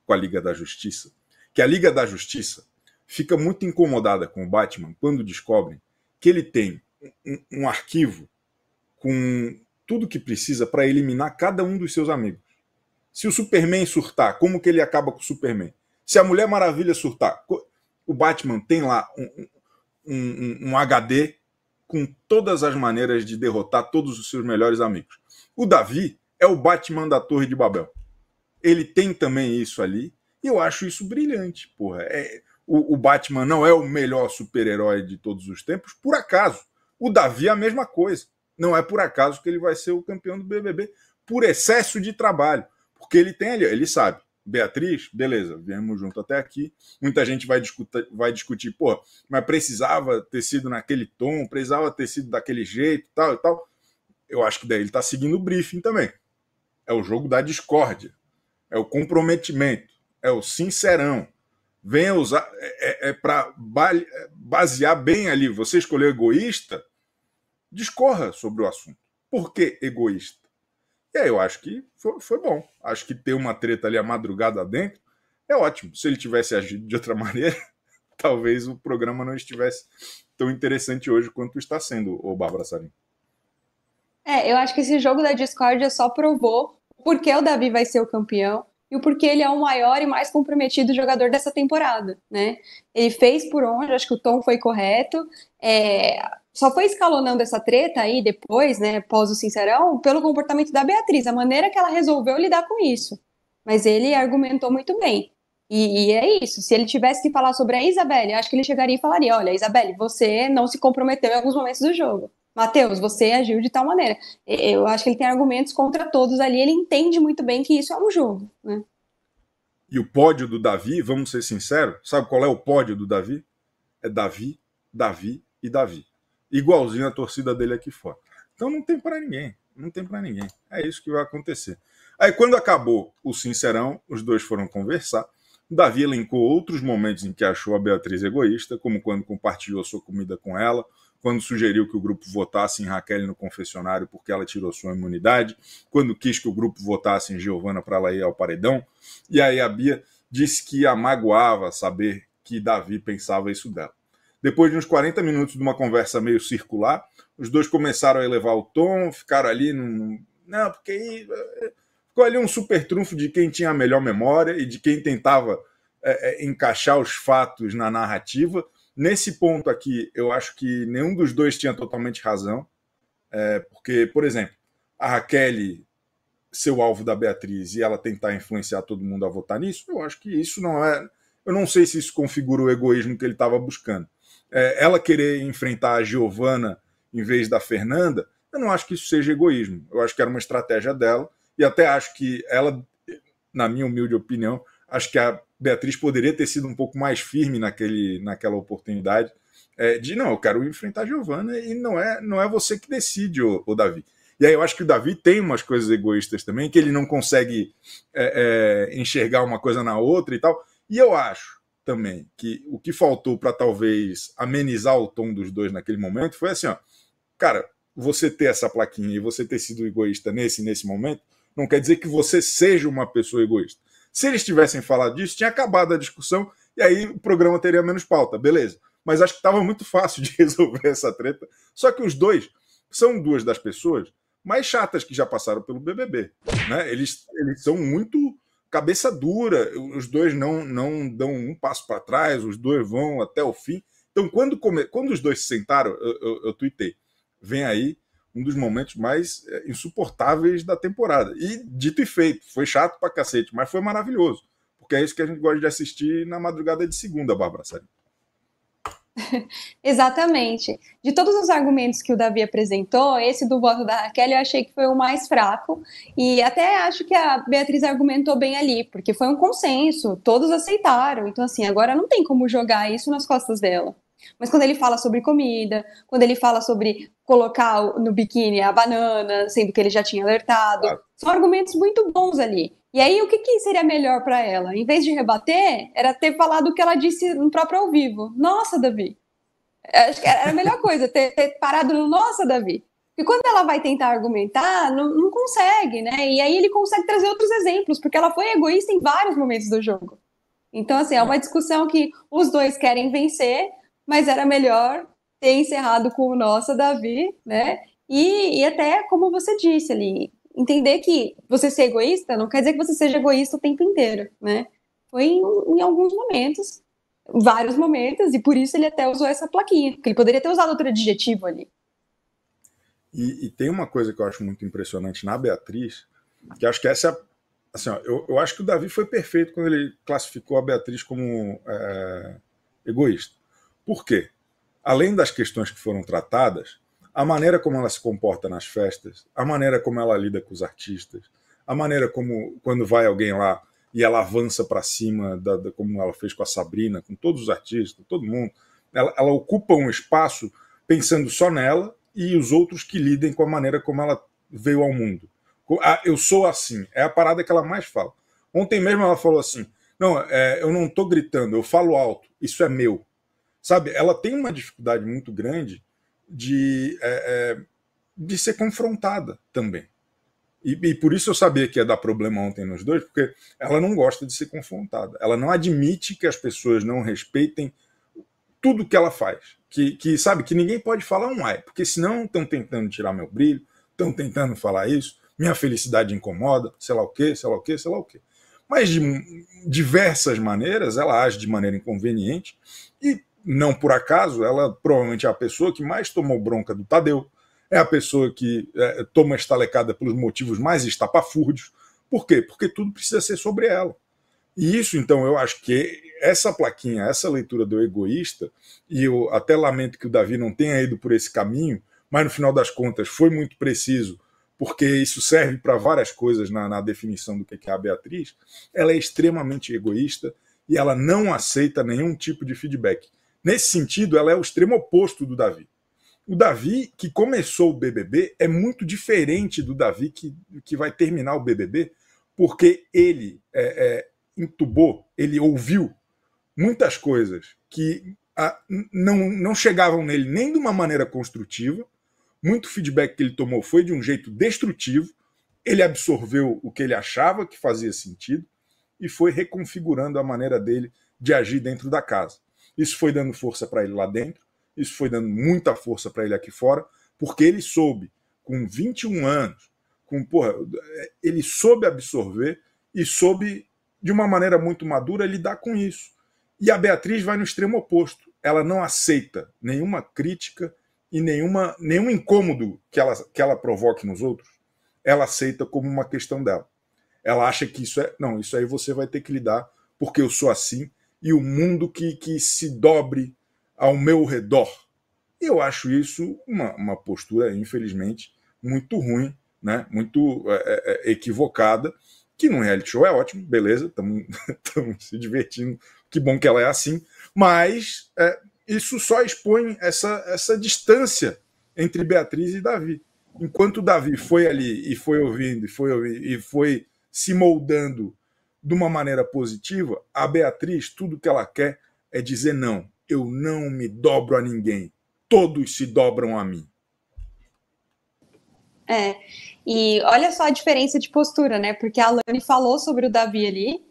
com a Liga da Justiça, que a Liga da Justiça fica muito incomodada com o Batman quando descobrem que ele tem um, um arquivo com tudo que precisa para eliminar cada um dos seus amigos. Se o Superman surtar, como que ele acaba com o Superman? Se a Mulher Maravilha surtar, o Batman tem lá um, um, um, um HD com todas as maneiras de derrotar todos os seus melhores amigos. O Davi é o Batman da Torre de Babel. Ele tem também isso ali, e eu acho isso brilhante, porra. É, o, o Batman não é o melhor super-herói de todos os tempos, por acaso. O Davi é a mesma coisa. Não é por acaso que ele vai ser o campeão do BBB, por excesso de trabalho. Porque ele tem ali, ele sabe. Beatriz, beleza, viemos junto até aqui. Muita gente vai discutir, vai discutir, pô, mas precisava ter sido naquele tom, precisava ter sido daquele jeito, tal e tal. Eu acho que daí ele tá seguindo o briefing também. É o jogo da discórdia, é o comprometimento, é o sincerão. Venha usar, é, é, é para é, basear bem ali. Você escolheu egoísta, discorra sobre o assunto. Por que egoísta? É, eu acho que foi, foi bom. Acho que ter uma treta ali a madrugada dentro é ótimo. Se ele tivesse agido de outra maneira, talvez o programa não estivesse tão interessante hoje quanto está sendo, o Bárbara Sarim. É, eu acho que esse jogo da discórdia só provou porque o Davi vai ser o campeão e o porquê ele é o maior e mais comprometido jogador dessa temporada, né? Ele fez por onde, acho que o tom foi correto. É, só foi escalonando essa treta aí depois, né, pós o Sincerão, pelo comportamento da Beatriz, a maneira que ela resolveu lidar com isso. Mas ele argumentou muito bem. E, e é isso. Se ele tivesse que falar sobre a Isabelle, acho que ele chegaria e falaria: olha, Isabelle, você não se comprometeu em alguns momentos do jogo. Mateus, você agiu de tal maneira. Eu acho que ele tem argumentos contra todos ali, ele entende muito bem que isso é um jogo. Né? E o pódio do Davi, vamos ser sinceros, sabe qual é o pódio do Davi? É Davi, Davi e Davi igualzinho a torcida dele aqui fora. Então não tem para ninguém, não tem para ninguém. É isso que vai acontecer. Aí quando acabou o sincerão, os dois foram conversar. Davi elencou outros momentos em que achou a Beatriz egoísta, como quando compartilhou sua comida com ela, quando sugeriu que o grupo votasse em Raquel no confessionário porque ela tirou sua imunidade, quando quis que o grupo votasse em Giovana para ela ir ao paredão. E aí a Bia disse que a magoava saber que Davi pensava isso dela. Depois de uns 40 minutos de uma conversa meio circular, os dois começaram a elevar o tom, ficaram ali num. Não, porque aí. Eh, ficou ali um super trunfo de quem tinha a melhor memória e de quem tentava é, encaixar os fatos na narrativa. Nesse ponto aqui, eu acho que nenhum dos dois tinha totalmente razão, é, porque, por exemplo, a Raquel ser o alvo da Beatriz e ela tentar influenciar todo mundo a votar nisso, eu acho que isso não é. Eu não sei se isso configura o egoísmo que ele estava buscando é, ela querer enfrentar a Giovana em vez da Fernanda, eu não acho que isso seja egoísmo. Eu acho que era uma estratégia dela e até acho que ela, na minha humilde opinião, acho que a Beatriz poderia ter sido um pouco mais firme naquele, naquela oportunidade é, de não, eu quero enfrentar a Giovana e não é, não é você que decide, o, o Davi. E aí eu acho que o Davi tem umas coisas egoístas também, que ele não consegue é, é, enxergar uma coisa na outra e tal. E eu acho também que o que faltou para talvez amenizar o tom dos dois naquele momento foi assim, ó, cara, você ter essa plaquinha e você ter sido egoísta nesse nesse momento não quer dizer que você seja uma pessoa egoísta. Se eles tivessem falado disso, tinha acabado a discussão e aí o programa teria menos pauta, beleza. Mas acho que estava muito fácil de resolver essa treta. Só que os dois são duas das pessoas mais chatas que já passaram pelo BBB, né? Eles eles são muito cabeça dura, os dois não, não dão um passo para trás, os dois vão até o fim. Então, quando, come... quando os dois se sentaram, eu, eu, eu tuitei, vem aí um dos momentos mais eh, insuportáveis da temporada. E dito e feito, foi chato para cacete, mas foi maravilhoso. Porque é isso que a gente gosta de assistir na madrugada de segunda, Bárbara Sérgio. Exatamente. De todos os argumentos que o Davi apresentou, esse do voto da Raquel eu achei que foi o mais fraco. E até acho que a Beatriz argumentou bem ali, porque foi um consenso, todos aceitaram. Então, assim, agora não tem como jogar isso nas costas dela. Mas quando ele fala sobre comida, quando ele fala sobre colocar no biquíni a banana, sendo que ele já tinha alertado, claro. são argumentos muito bons ali. E aí, o que, que seria melhor para ela? Em vez de rebater, era ter falado o que ela disse no próprio ao vivo. Nossa, Davi. É, acho que era a melhor coisa, ter, ter parado no nossa, Davi. E quando ela vai tentar argumentar, não, não consegue, né? E aí ele consegue trazer outros exemplos, porque ela foi egoísta em vários momentos do jogo. Então, assim, é uma discussão que os dois querem vencer, mas era melhor ter encerrado com o nossa Davi, né? E, e até, como você disse ali, entender que você ser egoísta não quer dizer que você seja egoísta o tempo inteiro, né? Foi em, em alguns momentos, vários momentos, e por isso ele até usou essa plaquinha, porque ele poderia ter usado outro adjetivo ali. E, e tem uma coisa que eu acho muito impressionante na Beatriz, que acho que essa é Assim, ó, eu, eu acho que o Davi foi perfeito quando ele classificou a Beatriz como é, egoísta. Por quê? Além das questões que foram tratadas, a maneira como ela se comporta nas festas, a maneira como ela lida com os artistas, a maneira como quando vai alguém lá e ela avança para cima, da, da, como ela fez com a Sabrina, com todos os artistas, todo mundo, ela, ela ocupa um espaço pensando só nela e os outros que lidem com a maneira como ela veio ao mundo. Ah, eu sou assim, é a parada que ela mais fala. Ontem mesmo ela falou assim: não, é, eu não estou gritando, eu falo alto, isso é meu. Sabe, ela tem uma dificuldade muito grande de, é, é, de ser confrontada também. E, e, por isso eu sabia que ia dar problema ontem nos dois, porque ela não gosta de ser confrontada. Ela não admite que as pessoas não respeitem tudo que ela faz. Que, que sabe, que ninguém pode falar um ai, porque senão estão tentando tirar meu brilho, estão tentando falar isso, minha felicidade incomoda, sei lá o quê, sei lá o quê, sei lá o quê. Mas de diversas maneiras ela age de maneira inconveniente e não por acaso, ela provavelmente é a pessoa que mais tomou bronca do Tadeu, é a pessoa que é, toma estalecada pelos motivos mais estapafúrdios. Por quê? Porque tudo precisa ser sobre ela. E isso, então, eu acho que essa plaquinha, essa leitura do egoísta, e eu até lamento que o Davi não tenha ido por esse caminho, mas no final das contas foi muito preciso, porque isso serve para várias coisas na, na, definição do que é, é a Beatriz. Ela é extremamente egoísta e ela não aceita nenhum tipo de feedback. Nesse sentido, ela é o extremo oposto do Davi. O Davi que começou o BBB é muito diferente do Davi que, que vai terminar o BBB, porque ele é, é, entubou, ele ouviu muitas coisas que a, não, não chegavam nele nem de uma maneira construtiva. Muito feedback que ele tomou foi de um jeito destrutivo. Ele absorveu o que ele achava que fazia sentido e foi reconfigurando a maneira dele de agir dentro da casa. Isso foi dando força para ele lá dentro, isso foi dando muita força para ele aqui fora, porque ele soube, com 21 anos, com porra, ele soube absorver e soube, de uma maneira muito madura, lidar com isso. E a Beatriz vai no extremo oposto. Ela não aceita nenhuma crítica e nenhuma, nenhum incômodo que ela, que ela provoque nos outros. Ela aceita como uma questão dela. Ela acha que isso é. Não, isso aí você vai ter que lidar, porque eu sou assim e o mundo que, que se dobre ao meu redor. Eu acho isso uma, uma postura, infelizmente, muito ruim, né? muito é, é, é equivocada, que no reality show é ótimo, beleza, estamos se divertindo, que bom que ela é assim, mas é, isso só expõe essa, essa distância entre Beatriz e Davi. Enquanto Davi foi ali e foi ouvindo, e foi ouvindo, e foi se moldando de uma maneira positiva, a Beatriz, tudo que ela quer é dizer não. Eu não me dobro a ninguém. Todos se dobram a mim. É. E olha só a diferença de postura, né? Porque a Alane falou sobre o Davi ali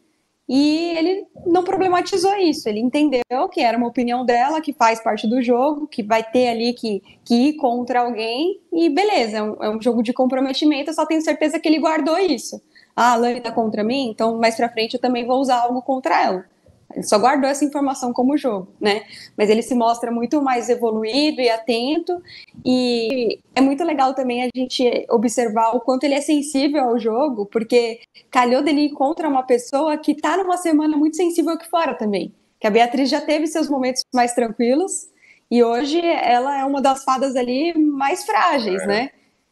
e ele não problematizou isso. Ele entendeu que era uma opinião dela, que faz parte do jogo, que vai ter ali que, que ir contra alguém. E beleza, é um, é um jogo de comprometimento. Eu só tenho certeza que ele guardou isso ah, a Lani tá contra mim, então mais pra frente eu também vou usar algo contra ela. Ele só guardou essa informação como jogo, né? Mas ele se mostra muito mais evoluído e atento, e é muito legal também a gente observar o quanto ele é sensível ao jogo, porque calhou dele encontra uma pessoa que tá numa semana muito sensível aqui fora também. Que a Beatriz já teve seus momentos mais tranquilos, e hoje ela é uma das fadas ali mais frágeis, é. né?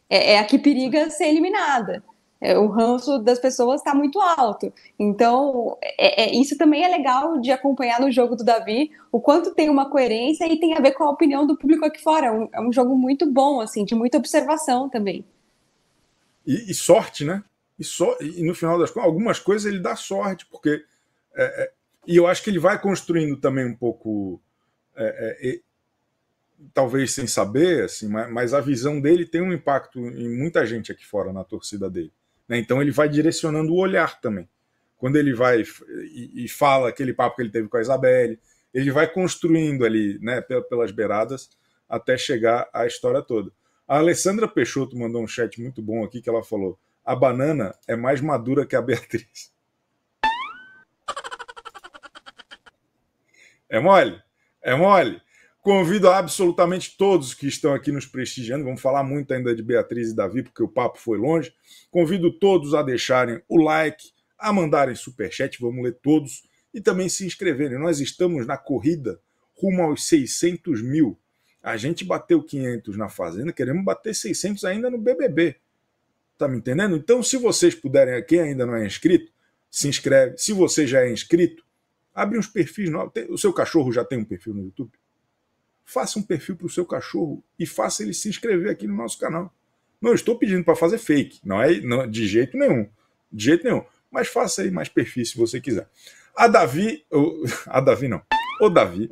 É, é a que periga ser eliminada. É, o ranço das pessoas está muito alto. Então, é, é, isso também é legal de acompanhar no jogo do Davi, o quanto tem uma coerência e tem a ver com a opinião do público aqui fora. É um, é um jogo muito bom, assim, de muita observação também. E, e sorte, né? E, so, e no final das contas, algumas coisas ele dá sorte, porque. É, é, e eu acho que ele vai construindo também um pouco. talvez sem saber, assim, mas, mas a visão dele tem um impacto em muita gente aqui fora na torcida dele. Né? Então ele vai direcionando o olhar também. Quando ele vai e, e, fala aquele papo que ele teve com a Isabelle, ele vai construindo ali, né, pelas beiradas, até chegar à história toda. A Alessandra Peixoto mandou um chat muito bom aqui que ela falou: a banana é mais madura que a Beatriz. É mole? É mole? Convido absolutamente todos que estão aqui nos prestigiando. Vamos falar muito ainda de Beatriz e Davi, porque o papo foi longe. Convido todos a deixarem o like, a mandarem superchat, vamos ler todos, e também se inscreverem. Nós estamos na corrida rumo aos 600 mil. A gente bateu 500 na Fazenda, queremos bater 600 ainda no BBB. Tá me entendendo? Então, se vocês puderem, quem ainda não é inscrito, se inscreve. Se você já é inscrito, abre uns perfis novos. O seu cachorro já tem um perfil no YouTube? faça um perfil para o seu cachorro e faça ele se inscrever aqui no nosso canal. Não estou pedindo para fazer fake, não é não, de jeito nenhum, de jeito nenhum. Mas faça aí mais perfil se você quiser. A Davi, a Davi não, o Davi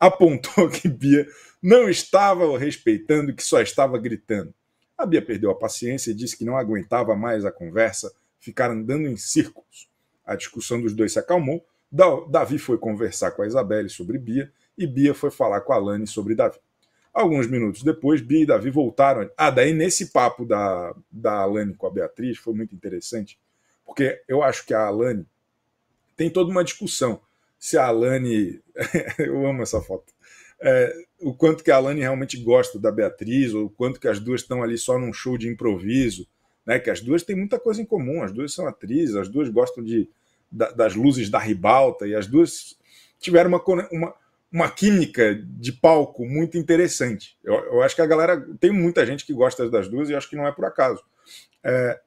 apontou que Bia não estava respeitando, que só estava gritando. A Bia perdeu a paciência e disse que não aguentava mais a conversa, ficar andando em círculos. A discussão dos dois se acalmou. Davi foi conversar com a Isabelle sobre Bia e Bia foi falar com a Alane sobre Davi. Alguns minutos depois, Bia e Davi voltaram. Ah, daí nesse papo da, da Alane com a Beatriz foi muito interessante, porque eu acho que a Alane tem toda uma discussão. Se a Alane. eu amo essa foto. É, o quanto que a Alane realmente gosta da Beatriz, ou o quanto que as duas estão ali só num show de improviso, né? Que as duas têm muita coisa em comum, as duas são atrizes, as duas gostam de, da, das luzes da ribalta, e as duas tiveram uma, uma, uma química de palco muito interessante. Eu, eu, acho que a galera. Tem muita gente que gosta das duas e acho que não é por acaso. É,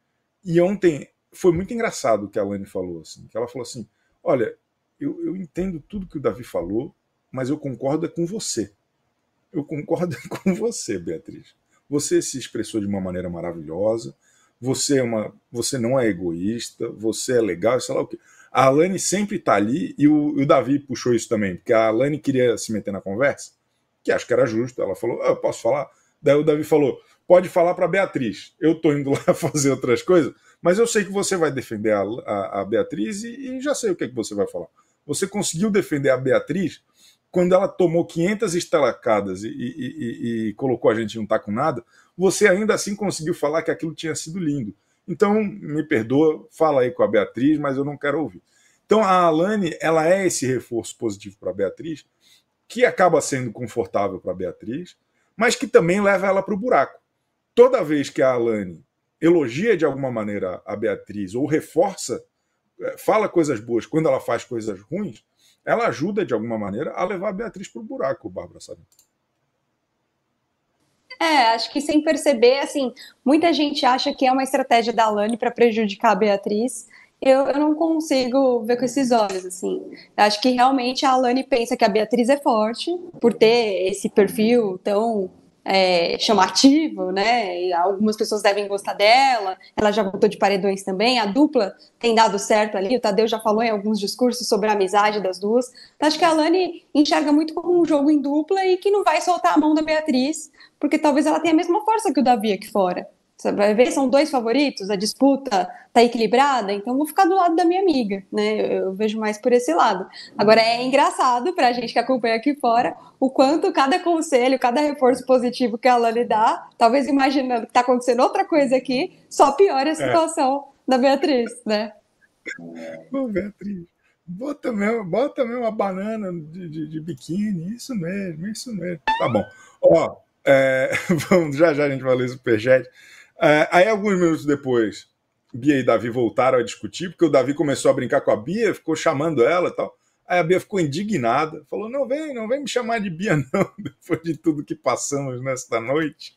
e ontem foi muito engraçado o que a Lani falou, assim, que ela falou assim: olha, eu, eu entendo tudo que o Davi falou, mas eu concordo é com você. Eu concordo com você, Beatriz. Você se expressou de uma maneira maravilhosa. Você é uma, você não é egoísta. Você é legal. Sei lá o que. A Alane sempre tá ali, e o, o Davi puxou isso também, porque a Alane queria se meter na conversa, que acho que era justo. Ela falou, ah, eu posso falar? Daí o Davi falou, pode falar para Beatriz. Eu tô indo lá fazer outras coisas, mas eu sei que você vai defender a, a, a Beatriz e, e, já sei o que, é que você vai falar. Você conseguiu defender a Beatriz quando ela tomou 500 estalacadas e, e, e colocou a gente não tá com nada, você ainda assim conseguiu falar que aquilo tinha sido lindo. Então, me perdoa, fala aí com a Beatriz, mas eu não quero ouvir. Então, a Alane, ela é esse reforço positivo para a Beatriz, que acaba sendo confortável para a Beatriz, mas que também leva ela para o buraco. Toda vez que a Alane elogia de alguma maneira a Beatriz ou reforça, eh, fala coisas boas quando ela faz coisas ruins, ela ajuda de alguma maneira a levar a Beatriz para o buraco, Bárbara Sarina. É, acho que sem perceber, assim, muita gente acha que é uma estratégia da Alane para prejudicar a Beatriz. Eu, eu, não consigo ver com esses olhos, assim. Acho que realmente a Alane pensa que a Beatriz é forte por ter esse perfil tão é, chamativo, né? algumas pessoas devem gostar dela. Ela já voltou de paredões também. A dupla tem dado certo ali. O Tadeu já falou em alguns discursos sobre a amizade das duas. Então, acho que a Alane enxerga muito como um jogo em dupla e que não vai soltar a mão da Beatriz, porque talvez ela tenha a mesma força que o Davi aqui fora. Você vai ver, são dois favoritos, a disputa tá equilibrada, então vou ficar do lado da minha amiga, né? Eu, eu vejo mais por esse lado. Agora é engraçado para a gente que acompanha aqui fora o quanto cada conselho, cada reforço positivo que ela lhe dá, talvez imaginando que tá acontecendo outra coisa aqui, só piora a é. situação é. da Beatriz, né? Ô, Beatriz, bota mesmo, bota mesmo a banana de, de, de biquíni, isso mesmo, isso mesmo. Tá bom. Ó, é, vamos, já já a gente vai ler o superchat. É, aí, alguns minutos depois, Bia e Davi voltaram a discutir, porque o Davi começou a brincar com a Bia, ficou chamando ela e tal. Aí a Bia ficou indignada, falou: não vem, não vem me chamar de Bia, não, depois de tudo que passamos nesta noite.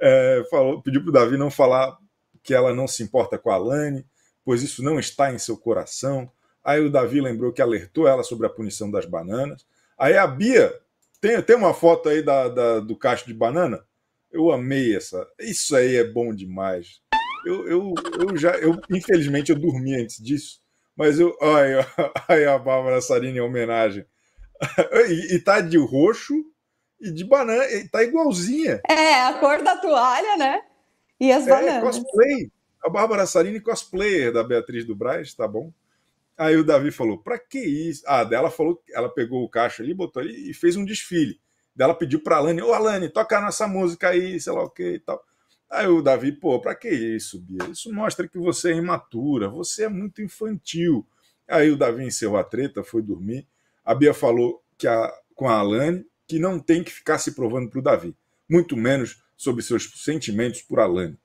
É, falou, pediu para o Davi não falar que ela não se importa com a Alane, pois isso não está em seu coração. Aí o Davi lembrou que alertou ela sobre a punição das bananas. Aí a Bia, tem, tem uma foto aí da, da do cacho de banana? Eu amei essa. Isso aí é bom demais. Eu, eu, eu já, eu, infelizmente, eu dormi antes disso, mas eu. Olha aí a Bárbara Sarini em homenagem. E, e tá de roxo e de banana. E tá igualzinha. É, a cor da toalha, né? E as é, bananas. Cosplay. A Bárbara Sarini, cosplayer da Beatriz do Braz, tá bom? Aí o Davi falou: pra que isso? Ah, dela falou, ela pegou o caixa ali, botou ali e fez um desfile dela pediu a Alane, ô Alane, toca a nossa música aí, sei lá o que e tal. Aí o Davi, pô, pra que isso, Bia? Isso mostra que você é imatura, você é muito infantil. Aí o Davi encerrou a treta, foi dormir. A Bia falou que a, com a Alane que não tem que ficar se provando pro Davi, muito menos sobre seus sentimentos por Alane.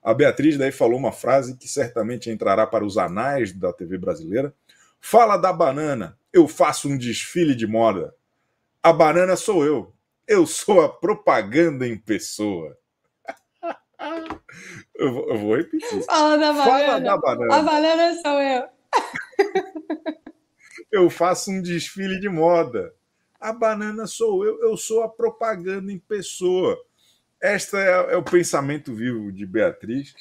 A Beatriz daí falou uma frase que certamente entrará para os anais da TV brasileira. Fala da banana, eu faço um desfile de moda. A banana sou eu. Eu sou a propaganda em pessoa. eu, vou, eu vou repetir. Fala da banana. Fala da banana. A banana sou eu. eu faço um desfile de moda. A banana sou eu, eu sou a propaganda em pessoa. Esta é, é o pensamento vivo de Beatriz.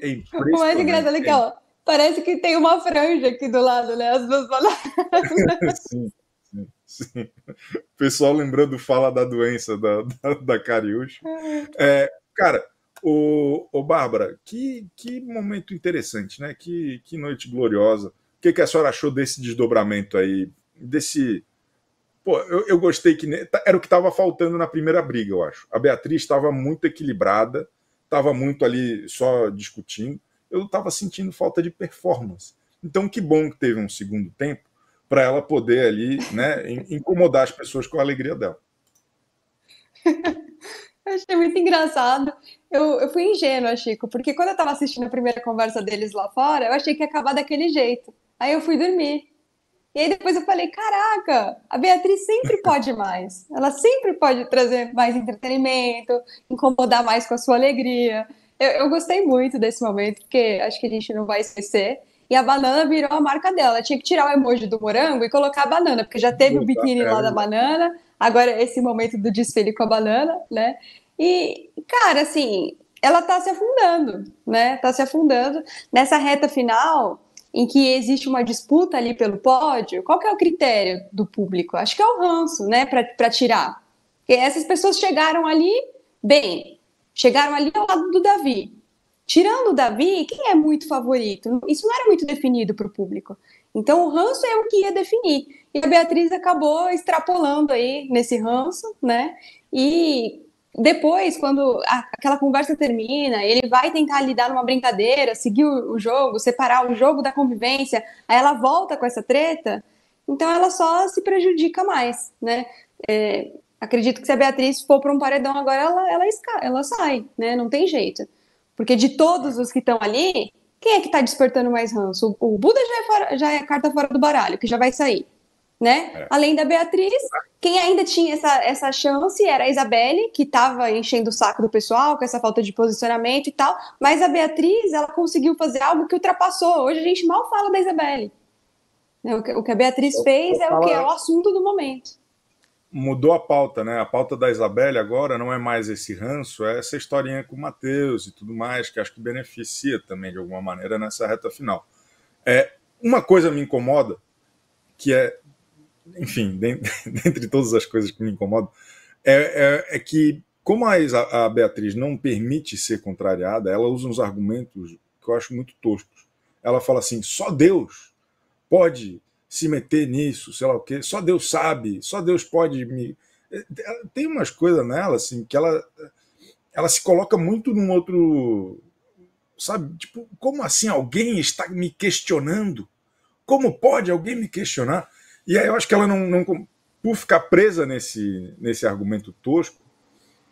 É o mais engraçado é que ela parece que tem uma franja aqui do lado, né? As duas bananas. Sim. Sim. O pessoal lembrando fala da doença da, da, da Cariúcha. É, cara, o, o Bárbara, que, que momento interessante, né? Que, que noite gloriosa. O que, que a senhora achou desse desdobramento aí? Desse. Pô, eu, eu gostei que. Tá, era o que estava faltando na primeira briga, eu acho. A Beatriz estava muito equilibrada, estava muito ali só discutindo. Eu estava sentindo falta de performance. Então, que bom que teve um segundo tempo para ela poder ali né, incomodar as pessoas com a alegria dela. Eu achei muito engraçado. Eu, eu fui ingênua, Chico, porque quando eu estava assistindo a primeira conversa deles lá fora, eu achei que ia acabar daquele jeito. Aí eu fui dormir. E aí depois eu falei: caraca, a Beatriz sempre pode mais. Ela sempre pode trazer mais entretenimento, incomodar mais com a sua alegria. Eu, eu gostei muito desse momento, porque acho que a gente não vai esquecer e a banana virou a marca dela. Ela tinha que tirar o emoji do morango e colocar a banana, porque já teve Puta o biquíni lá da banana, agora esse momento do desfile com a banana, né? E, cara, assim, ela tá se afundando, né? Tá se afundando nessa reta final em que existe uma disputa ali pelo pódio. Qual que é o critério do público? Acho que é o ranço, né, para tirar. Porque essas pessoas chegaram ali bem, chegaram ali ao lado do Davi, Tirando Davi, quem é muito favorito? Isso não era muito definido para o público. Então o ranço é o que ia definir. E a Beatriz acabou extrapolando aí nesse ranço, né? E depois, quando a, aquela conversa termina, ele vai tentar lidar numa brincadeira, seguir o, o jogo, separar o jogo da convivência, aí ela volta com essa treta, então ela só se prejudica mais, né? É, acredito que se a Beatriz for para um paredão agora, ela, ela, ela sai, né? Não tem jeito. Porque de todos os que estão ali, quem é que está despertando mais ranço? O, Buda já é, fora, já é, carta fora do baralho, que já vai sair. Né? É. Além da Beatriz, quem ainda tinha essa, essa chance era a Isabelle, que estava enchendo o saco do pessoal com essa falta de posicionamento e tal. Mas a Beatriz, ela conseguiu fazer algo que ultrapassou. Hoje a gente mal fala da Isabelle. Né, o que a Beatriz fez eu é o que? É o assunto do momento mudou a pauta, né? A pauta da Isabelle agora não é mais esse ranço, é essa historinha com o Matheus e tudo mais, que acho que beneficia também de alguma maneira nessa reta final. É, uma coisa me incomoda, que é, enfim, dentre todas as coisas que me incomodam, é, é, é que, como a, a Beatriz não permite ser contrariada, ela usa uns argumentos que eu acho muito toscos. Ela fala assim: só Deus pode se meter nisso, sei lá o quê. Só Deus sabe, só Deus pode me. Eh, tem umas coisas nela, assim, que ela, ela se coloca muito num outro. Sabe? Tipo, como assim alguém está me questionando? Como pode alguém me questionar? E aí eu acho que ela não. não por ficar presa nesse, nesse argumento tosco,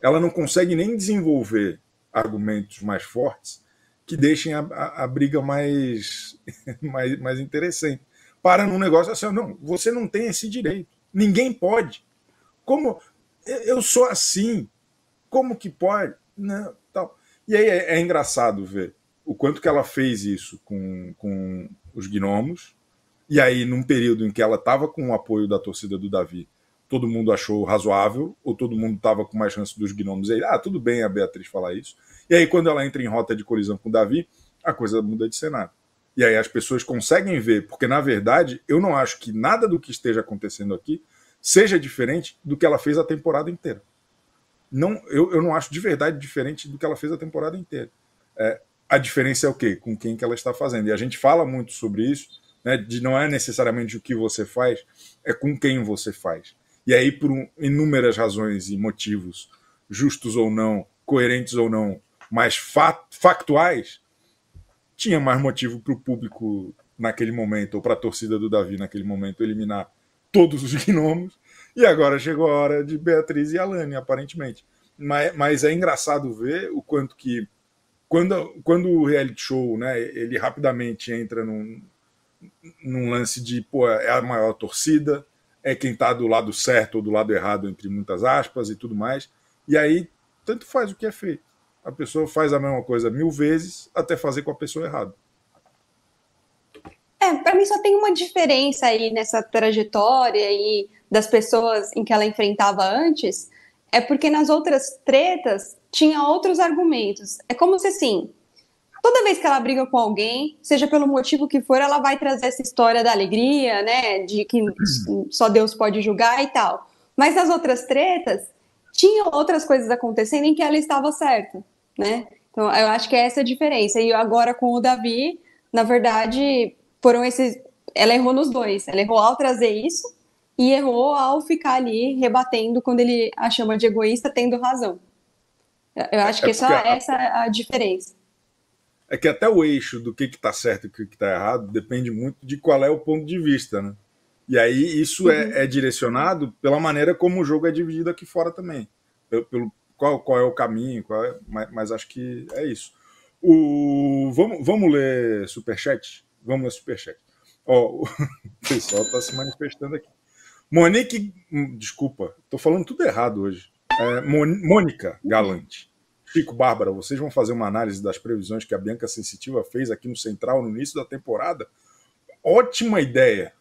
ela não consegue nem desenvolver argumentos mais fortes que deixem a, a, a briga mais, mais, mais interessante para num negócio assim, não, você não tem esse direito. Ninguém pode. Como eu sou assim? Como que pode? Né, tal. E aí é, é engraçado ver o quanto que ela fez isso com, com os gnomos. E aí, num período em que ela estava com o apoio da torcida do Davi, todo mundo achou razoável, ou todo mundo estava com mais chance dos gnomos. E aí, ah, tudo bem a Beatriz falar isso. E aí, quando ela entra em rota de colisão com o Davi, a coisa muda de cenário. E aí as pessoas conseguem ver, porque na verdade eu não acho que nada do que esteja acontecendo aqui seja diferente do que ela fez a temporada inteira. Não, eu, eu não acho de verdade diferente do que ela fez a temporada inteira. É, a diferença é o quê? Com quem que ela está fazendo. E a gente fala muito sobre isso, né, de não é necessariamente o que você faz, é com quem você faz. E aí, por inúmeras razões e motivos, justos ou não, coerentes ou não, mas factuais, tinha mais motivo para o público naquele momento, ou para a torcida do Davi naquele momento, eliminar todos os gnomos. E agora chegou a hora de Beatriz e Alane, aparentemente. Mas, mas é engraçado ver o quanto que. Quando, quando o reality show, né, ele rapidamente entra num, num lance de, pô, é a maior torcida, é quem está do lado certo ou do lado errado, entre muitas aspas e tudo mais. E aí, tanto faz o que é feito a pessoa faz a mesma coisa mil vezes até fazer com a pessoa errada. É, para mim só tem uma diferença aí nessa trajetória e das pessoas em que ela enfrentava antes, é porque nas outras tretas tinha outros argumentos. É como se assim, toda vez que ela briga com alguém, seja pelo motivo que for, ela vai trazer essa história da alegria, né, de que uhum. só Deus pode julgar e tal. Mas nas outras tretas, tinha outras coisas acontecendo em que ela estava certa né? Então, eu acho que é essa a diferença. E agora com o Davi, na verdade, foram esses. Ela errou nos dois. Ela errou ao trazer isso e errou ao ficar ali rebatendo quando ele a chama de egoísta, tendo razão. Eu acho é, que é só a... É essa é a diferença. É que até o eixo do que está certo e o que está errado depende muito de qual é o ponto de vista, né? E aí isso é, uhum. é, é, direcionado pela maneira como o jogo é dividido aqui fora também. Pelo, pelo, qual, qual é o caminho, é, mas, mas, acho que é isso. O, vamos, vamos ler superchat? Vamos ler superchat. Ó, o pessoal está se manifestando aqui. Monique, hum, desculpa, estou falando tudo errado hoje. É, Mônica Galante. Chico Bárbara, vocês vão fazer uma análise das previsões que a Bianca Sensitiva fez aqui no Central no início da temporada? Ótima ideia.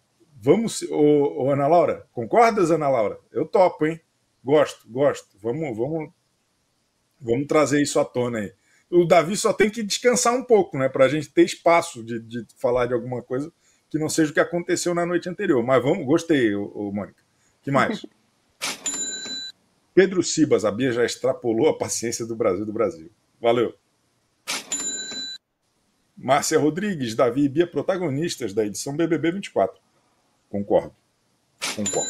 Vamos, ô, ô Ana Laura, concordas, Ana Laura? Eu topo, hein? Gosto, gosto. Vamos, vamos Vamos trazer isso à tona aí. O Davi só tem que descansar um pouco, né? Para a gente ter espaço de, de falar de alguma coisa que não seja o que aconteceu na noite anterior. Mas vamos, gostei, ô, ô Mônica. que mais? Pedro Sibas, a Bia já extrapolou a paciência do Brasil do Brasil. Valeu. Márcia Rodrigues, Davi e Bia, protagonistas da edição BBB 24. Concordo. Concordo.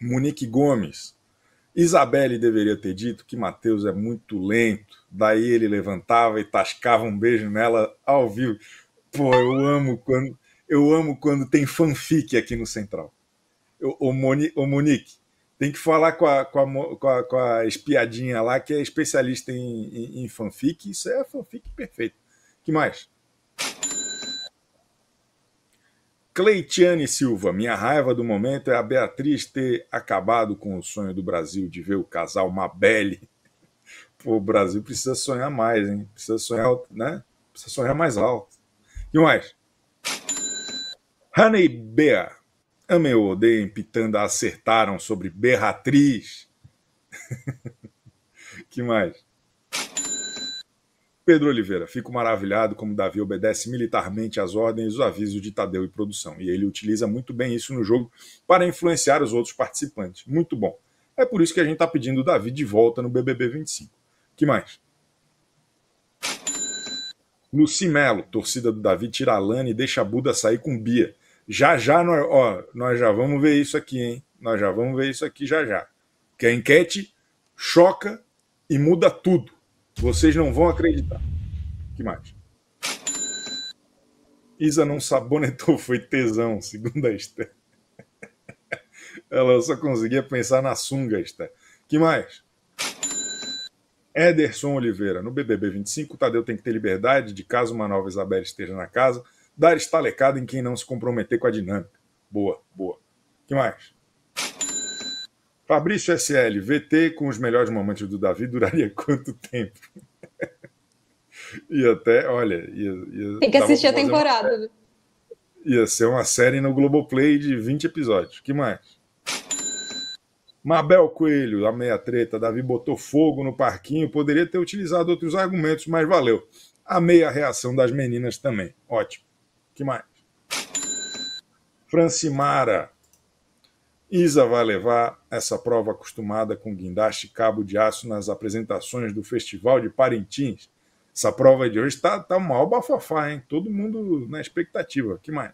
Monique Gomes. Isabelle deveria ter dito que Mateus é muito lento. Daí ele levantava e tascava um beijo nela ao vivo. Pô, eu amo quando eu amo quando tem fanfic aqui no Central. Eu, o, Moni, o Monique, tem que falar com a, com a, com, a, com, a, espiadinha lá, que é especialista em, em, em fanfic. Isso é fanfic perfeito. que mais? Cleitiane Silva, minha raiva do momento é a Beatriz ter acabado com o sonho do Brasil de ver o casal Mabelle. Pô, o Brasil precisa sonhar mais, hein? Precisa sonhar, né? Precisa sonhar mais alto. E mais? Honey Bea, Amei ou odeiem, Pitanda acertaram sobre Berratriz. que mais? Pedro Oliveira, fico maravilhado como Davi obedece militarmente às ordens e os avisos de Tadeu e produção. E ele utiliza muito bem isso no jogo para influenciar os outros participantes. Muito bom. É por isso que a gente está pedindo o Davi de volta no BBB 25. que mais? Luci Melo, torcida do Davi, tira a Lana e deixa a Buda sair com Bia. Já já, nós, ó, nós já vamos ver isso aqui, hein? Nós já vamos ver isso aqui já já. Que a enquete choca e muda tudo. Vocês não vão acreditar. que mais? Isa não sabonetou, foi tesão, segundo a Esther. Ela só conseguia pensar na sunga, Esther. que mais? Ederson Oliveira. No BBB 25, o Tadeu tem que ter liberdade de caso uma nova Isabel esteja na casa, dar estalecada em quem não se comprometer com a dinâmica. Boa, boa. que mais? Fabrício SL, VT com os melhores momentos do Davi duraria quanto tempo? e até, olha. Ia, ia, Tem que assistir a temporada. Ia ser uma série no Globoplay de 20 episódios. que mais? Mabel Coelho, a meia treta, Davi botou fogo no parquinho, poderia ter utilizado outros argumentos, mas valeu. Amei a reação das meninas também. Ótimo. que mais? Francimara, Isa vai levar essa prova acostumada com guindaste e cabo de aço nas apresentações do Festival de Parintins. Essa prova de hoje está tá, tá maior bafafá, hein? Todo mundo na expectativa. que mais?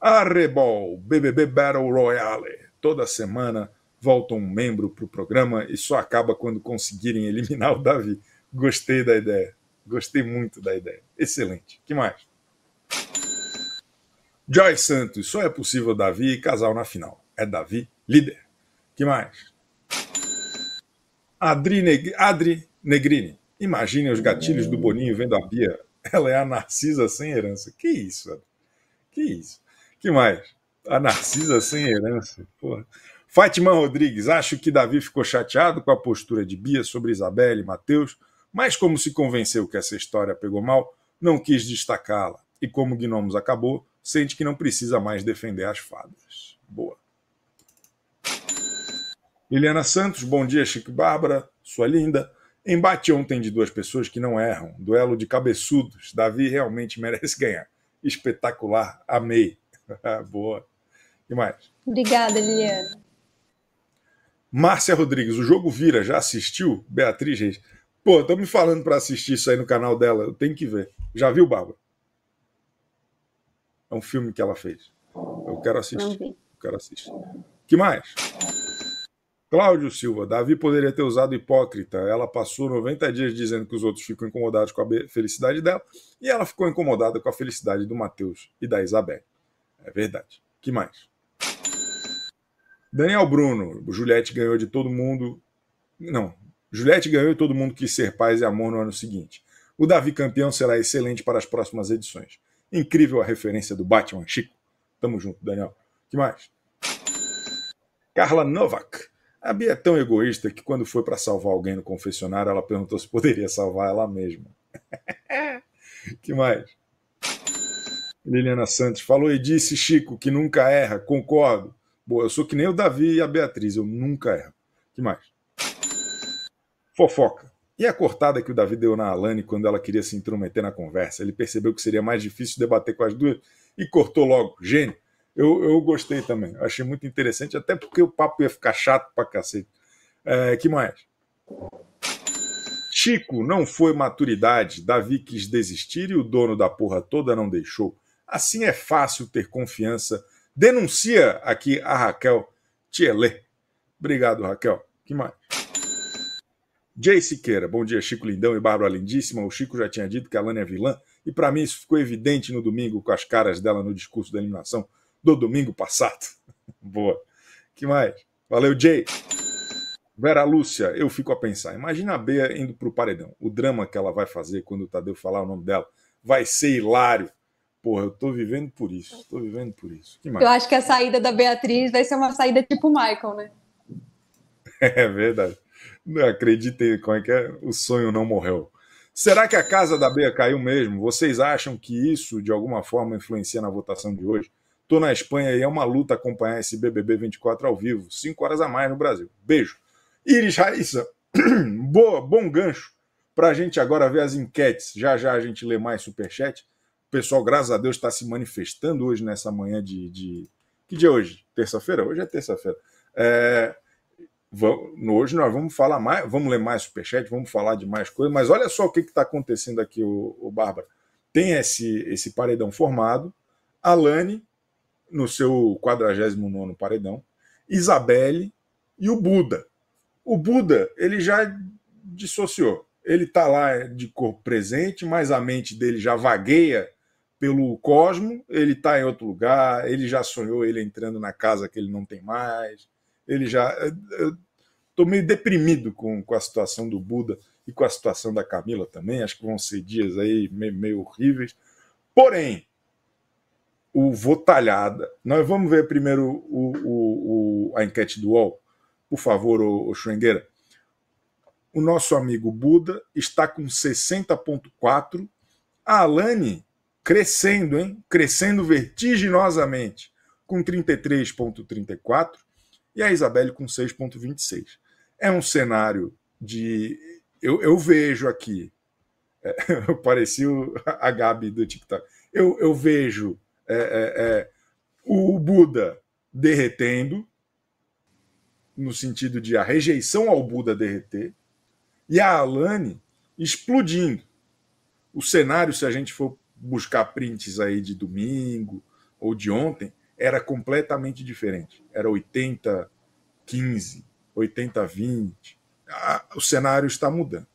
Arrebol, BBB Battle Royale. Toda semana volta um membro para o programa e só acaba quando conseguirem eliminar o Davi. Gostei da ideia. Gostei muito da ideia. Excelente. que mais? Joy Santos, só é possível Davi e casal na final. É Davi líder. que mais? Adri, Neg... Adri Negrini. Imaginem os gatilhos do Boninho vendo a Bia. Ela é a Narcisa sem herança. Que isso? Que isso? Que mais? A Narcisa sem herança. Porra. Fátima Rodrigues, acho que Davi ficou chateado com a postura de Bia sobre Isabelle e Matheus, mas como se convenceu que essa história pegou mal, não quis destacá-la. E como Gnomos acabou, sente que não precisa mais defender as fadas. Boa. Liliana Santos, bom dia, Chico Bárbara, sua linda. Embate ontem de duas pessoas que não erram. Duelo de cabeçudos. Davi realmente merece ganhar. Espetacular. Amei. Boa. E mais? Obrigada, Liliana. Márcia Rodrigues, o jogo vira, já assistiu? Beatriz Reis. Pô, estão me falando para assistir isso aí no canal dela. Eu tenho que ver. Já viu, Bárbara? É um filme que ela fez. Eu quero assistir. Eu quero assistir. que mais? Cláudio Silva, Davi poderia ter usado hipócrita. Ela passou 90 dias dizendo que os outros ficam incomodados com a felicidade dela e ela ficou incomodada com a felicidade do Matheus e da Isabel. É verdade. que mais? Daniel Bruno, Juliette ganhou de todo mundo. Não, Juliette ganhou e todo mundo quis ser paz e amor no ano seguinte. O Davi campeão será excelente para as próximas edições. Incrível a referência do Batman, Chico. Tamo junto, Daniel. que mais? Carla Novak. A Bia é tão egoísta que quando foi para salvar alguém no confessionário, ela perguntou se poderia salvar ela mesma. que mais? Liliana Santos falou e disse, Chico, que nunca erra. Concordo. Boa, eu sou que nem o Davi e a Beatriz, eu nunca erro. que mais? Fofoca. E a cortada que o Davi deu na Alane quando ela queria se intrometer na conversa? Ele percebeu que seria mais difícil debater com as duas e cortou logo. Gênio. Eu, eu gostei também. Achei muito interessante, até porque o papo ia ficar chato pra cacete. É, que mais? Chico, não foi maturidade. Davi quis desistir e o dono da porra toda não deixou. Assim é fácil ter confiança. Denuncia aqui a Raquel Thielé. Obrigado, Raquel. Que mais? Jay Siqueira, bom dia, Chico Lindão e Bárbara Lindíssima. O Chico já tinha dito que a Lani é vilã, e para mim isso ficou evidente no domingo com as caras dela no discurso da eliminação do domingo passado. Boa. Que mais? Valeu, Jay. Vera Lúcia, eu fico a pensar. Imagina a Bea indo pro paredão. O drama que ela vai fazer quando o Tadeu falar o nome dela vai ser hilário. Porra, eu tô vivendo por isso. Tô vivendo por isso. Que mais? Eu acho que a saída da Beatriz vai ser uma saída tipo Michael, né? É verdade. Acreditem, como é que é? O sonho não morreu. Será que a casa da Bea caiu mesmo? Vocês acham que isso de alguma forma influencia na votação de hoje? Tô na Espanha e é uma luta acompanhar esse BBB 24 ao vivo, 5 horas a mais no Brasil. Beijo. Iris Raíssa, boa, bom gancho para a gente agora ver as enquetes. Já já a gente lê mais superchat. O pessoal, graças a Deus, está se manifestando hoje nessa manhã de, de... Que dia é hoje? Terça-feira? Hoje é terça-feira. É... Vamos, hoje nós vamos falar mais, vamos ler mais superchat, vamos falar de mais coisas, mas olha só o que está acontecendo aqui, o, o Bárbara. Tem esse, esse paredão formado, Alane, no seu 49 paredão, Isabelle e o Buda. O Buda, ele já dissociou. Ele está lá de corpo presente, mas a mente dele já vagueia pelo cosmo, ele está em outro lugar, ele já sonhou ele entrando na casa que ele não tem mais ele já. Estou eh, meio deprimido com, com a situação do Buda e com a situação da Camila também. Acho que vão ser dias aí meio, meio horríveis. Porém, o Votalhada. Nós vamos ver primeiro o, o, o, a enquete do UOL. Por favor, ô, o Schwengueira. O nosso amigo Buda está com 60,4. A Alane crescendo, hein? Crescendo vertiginosamente, com 33,34 e a Isabelle com 6,26. É um cenário de. Eu, eu vejo aqui. É, eu pareci o, a Gabi do TikTok. Eu, eu vejo é, é, é, o Buda derretendo, no sentido de a rejeição ao Buda derreter, e a Alane explodindo. O cenário, se a gente for buscar prints aí de domingo ou de ontem, era completamente diferente. Era 80, 15, 80, 20. Ah, o cenário está mudando.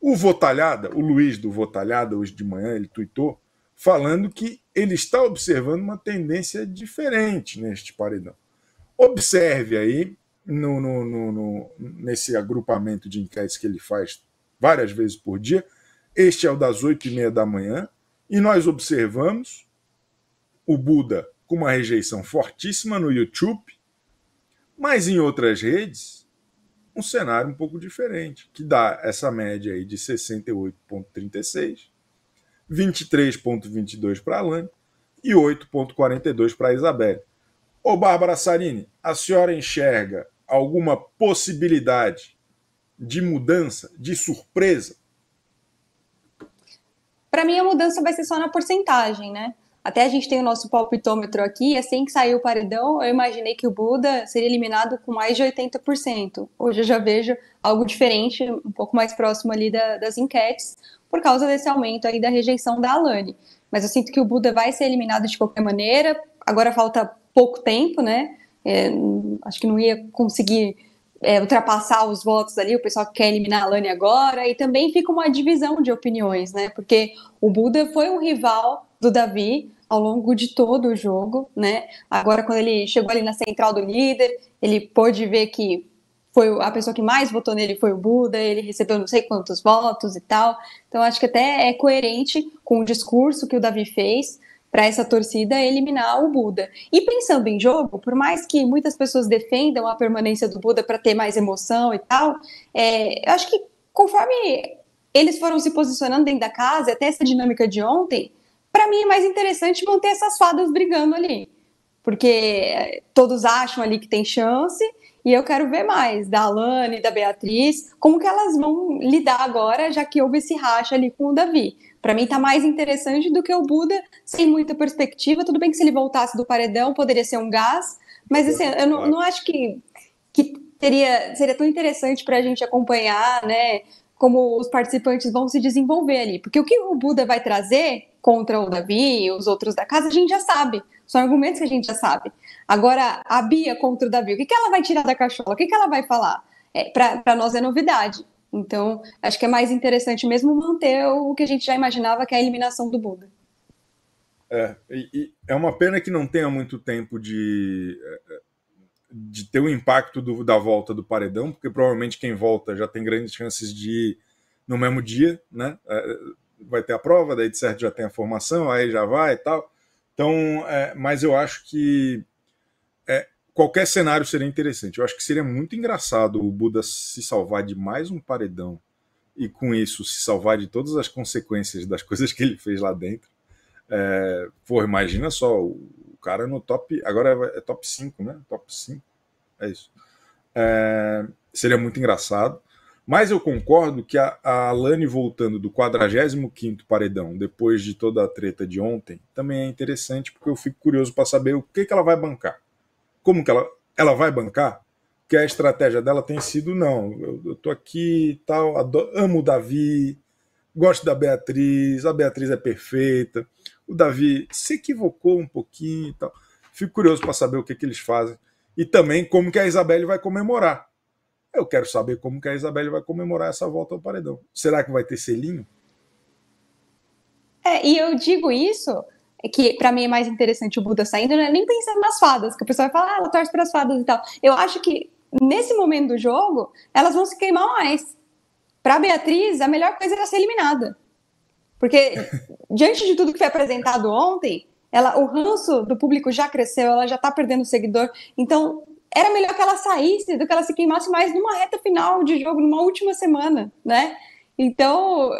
O Votalhada, o Luiz do Votalhada, hoje de manhã, ele tuitou, falando que ele está observando uma tendência diferente neste paredão. Observe aí, no, no, no, nesse agrupamento de enquetes que ele faz várias vezes por dia, este é o das oito e meia da manhã, e nós observamos o Buda com uma rejeição fortíssima no YouTube, mas em outras redes, um cenário um pouco diferente, que dá essa média aí de 68,36, 23,22 para a Alane e 8,42 para a Isabelle. Ô Bárbara Sarini, a senhora enxerga alguma possibilidade de mudança, de surpresa? Para mim, a mudança vai ser só na porcentagem, né? Até a gente tem o nosso palpitômetro aqui, assim que saiu o paredão, eu imaginei que o Buda seria eliminado com mais de 80%. Hoje eu já vejo algo diferente, um pouco mais próximo ali da, das enquetes, por causa desse aumento aí da rejeição da Alane. Mas eu sinto que o Buda vai ser eliminado de qualquer maneira, agora falta pouco tempo, né? É, acho que não ia conseguir é, ultrapassar os votos ali, o pessoal quer eliminar a Lani agora, e também fica uma divisão de opiniões, né? Porque o Buda foi um rival do Davi, ao longo de todo o jogo, né? Agora, quando ele chegou ali na central do líder, ele pôde ver que foi a pessoa que mais votou nele foi o Buda, ele recebeu não sei quantos votos e tal. Então, acho que até é coerente com o discurso que o Davi fez para essa torcida eliminar o Buda. E pensando em jogo, por mais que muitas pessoas defendam a permanência do Buda para ter mais emoção e tal, é, eu acho que conforme eles foram se posicionando dentro da casa, até essa dinâmica de ontem, para mim é mais interessante manter essas fadas brigando ali. Porque eh, todos acham ali que tem chance e eu quero ver mais da Alane, da Beatriz, como que elas vão lidar agora, já que houve esse racha ali com o Davi. Para mim tá mais interessante do que o Buda sem muita perspectiva. Tudo bem que se ele voltasse do paredão poderia ser um gás, mas assim, eu não, não acho que, que teria, seria tão interessante para a gente acompanhar, né? como os participantes vão se desenvolver ali. Porque o que o Buda vai trazer contra o Davi e os outros da casa, a gente já sabe. São argumentos que a gente já sabe. Agora, a Bia contra o Davi, o que, que ela vai tirar da cachola? O que, que ela vai falar? É, Para nós é novidade. Então, acho que é mais interessante mesmo manter o que a gente já imaginava, que é a eliminação do Buda. É, e, e é uma pena que não tenha muito tempo de é, é, de ter o impacto do, da volta do paredão, porque provavelmente quem volta já tem grandes chances de ir no mesmo dia, né? É, vai ter a prova, daí de certo já tem a formação, aí já vai e tal. Então, é, mas eu acho que é, qualquer cenário seria interessante. Eu acho que seria muito engraçado o Buda se salvar de mais um paredão e com isso se salvar de todas as consequências das coisas que ele fez lá dentro. É, pô, imagina só o cara no top. Agora é top 5, né? Top 5. É isso. É, seria muito engraçado. Mas eu concordo que a, a Alane voltando do 45 paredão, depois de toda a treta de ontem, também é interessante, porque eu fico curioso para saber o que, que ela vai bancar. Como que ela, ela vai bancar? Que a estratégia dela tem sido: não, eu, eu tô aqui tal, adoro, amo o Davi, gosto da Beatriz, a Beatriz é perfeita o Davi se equivocou um pouquinho e tal. Fico curioso para saber o que, que eles fazem. E também como que a Isabelle vai comemorar. Eu quero saber como que a Isabelle vai comemorar essa volta ao paredão. Será que vai ter selinho? É, e eu digo isso, é que para mim é mais interessante o Buda saindo, não é nem pensar nas fadas, que o pessoal vai falar, ah, ela torce para as fadas e tal. Eu acho que nesse momento do jogo, elas vão se queimar mais. Para Beatriz, a melhor coisa era ser eliminada. Porque, diante de tudo que foi apresentado ontem, ela, o ranço do público já cresceu, ela já está perdendo seguidor. Então, era melhor que ela saísse do que ela se queimasse mais numa reta final de jogo, numa última semana, né? Então,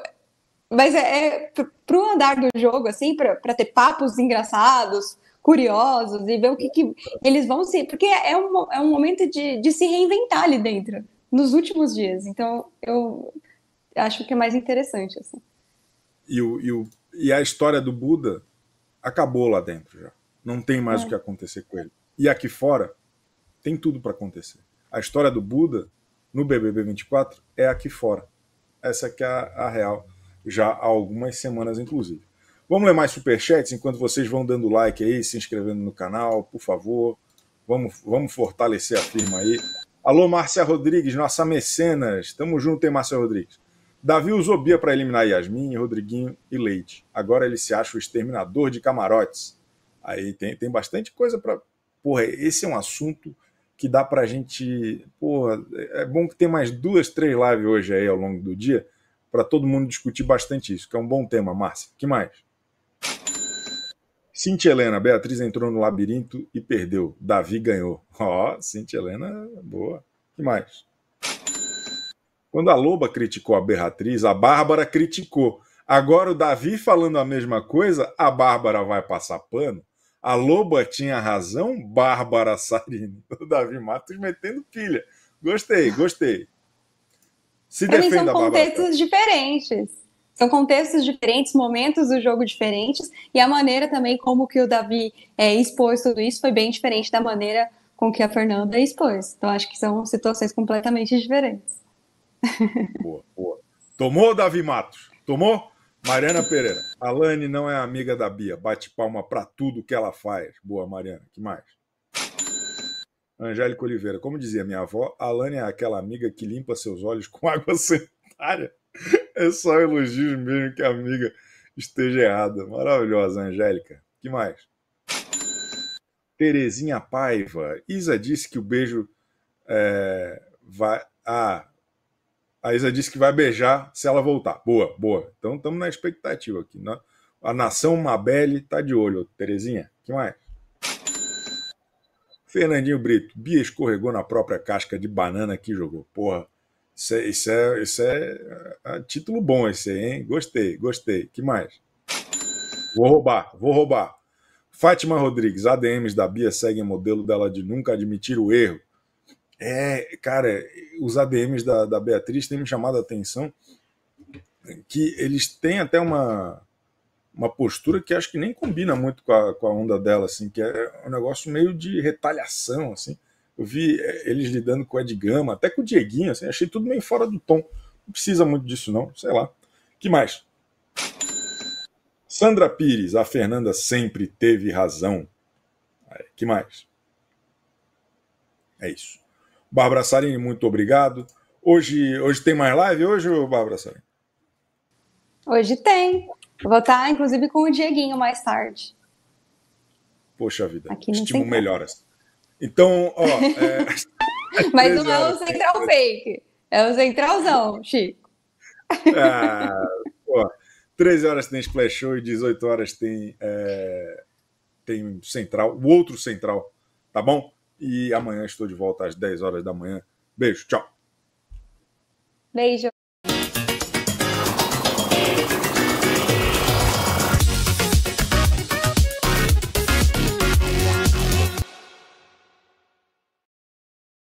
mas é, é para o andar do jogo, assim, para ter papos engraçados, curiosos e ver o que, que eles vão ser, porque é um, é um momento de, de se reinventar ali dentro, nos últimos dias. Então, eu acho que é mais interessante, assim e, o, e, o, e a história do Buda acabou lá dentro já. Não tem mais é. o que acontecer com ele. E aqui fora, tem tudo para acontecer. A história do Buda no BBB 24 é aqui fora. Essa que é a, a real, já há algumas semanas, inclusive. Vamos ler mais superchats enquanto vocês vão dando like aí, se inscrevendo no canal, por favor. Vamos, vamos fortalecer a firma aí. Alô, Márcia Rodrigues, nossa mecenas. Tamo junto, hein, Márcia Rodrigues. Davi usou Bia para eliminar Yasmin, Rodriguinho e Leite. Agora ele se acha o exterminador de camarotes. Aí tem, tem bastante coisa para. Porra, esse é um assunto que dá para a gente. Porra, é, é bom que tem mais duas, três lives hoje aí ao longo do dia para todo mundo discutir bastante isso, que é um bom tema, Márcia. que mais? Cintia Helena, Beatriz entrou no labirinto e perdeu. Davi ganhou. Ó, oh, Cintia Helena, boa. que mais? Quando a Loba criticou a Berratriz, a Bárbara criticou. Agora o Davi falando a mesma coisa, a Bárbara vai passar pano. A Loba tinha razão, Bárbara Sarini. O Davi Matos metendo pilha. Gostei, gostei. Se pra mim são contextos diferentes. São contextos diferentes, momentos do jogo diferentes, e a maneira também como que o Davi é, expôs tudo isso foi bem diferente da maneira com que a Fernanda expôs. Então acho que são situações completamente diferentes. Boa, boa. Tomou, Davi Matos? Tomou? Mariana Pereira. Alane não é amiga da Bia. Bate palma para tudo que ela faz. Boa, Mariana. que mais? Angélica Oliveira. Como dizia minha avó, Alane é aquela amiga que limpa seus olhos com água sanitária. É só elogios mesmo que a amiga esteja errada. Maravilhosa, Angélica. que mais? Terezinha Paiva. Isa disse que o beijo é, vai. Ah, a Isa disse que vai beijar se ela voltar. Boa, boa. Então estamos na expectativa aqui. Né? A nação Mabelle tá de olho. Terezinha, que mais? Fernandinho Brito. Bia escorregou na própria casca de banana que jogou. Porra, isso é, isso é, isso é, é, é título bom esse aí, hein? Gostei, gostei. que mais? Vou roubar, vou roubar. Fátima Rodrigues, ADMs da Bia seguem modelo dela de nunca admitir o erro. É, cara, os ADMs da, da Beatriz têm me chamado a atenção que eles têm até uma, uma postura que acho que nem combina muito com a, com a onda dela, assim, que é um negócio meio de retaliação, assim. Eu vi é, eles lidando com o Ed Gama, até com o Dieguinho, assim, achei tudo meio fora do tom. Não precisa muito disso, não, sei lá. que mais? Sandra Pires, a Fernanda sempre teve razão. que mais? É isso. Bárbara Sarini, muito obrigado. Hoje, hoje tem mais live hoje, Bárbara Sarini? Hoje tem. Vou estar, tá, inclusive, com o Dieguinho mais tarde. Poxa vida, estimo melhoras. Assim. Então, ó... É... Mas não é o Central Fake, é o Centralzão, Chico. Ah, 13 horas tem Splash Show e 18 horas tem, é, tem Central, o outro Central, tá bom? E amanhã estou de volta às 10 horas da manhã. Beijo, tchau. Beijo.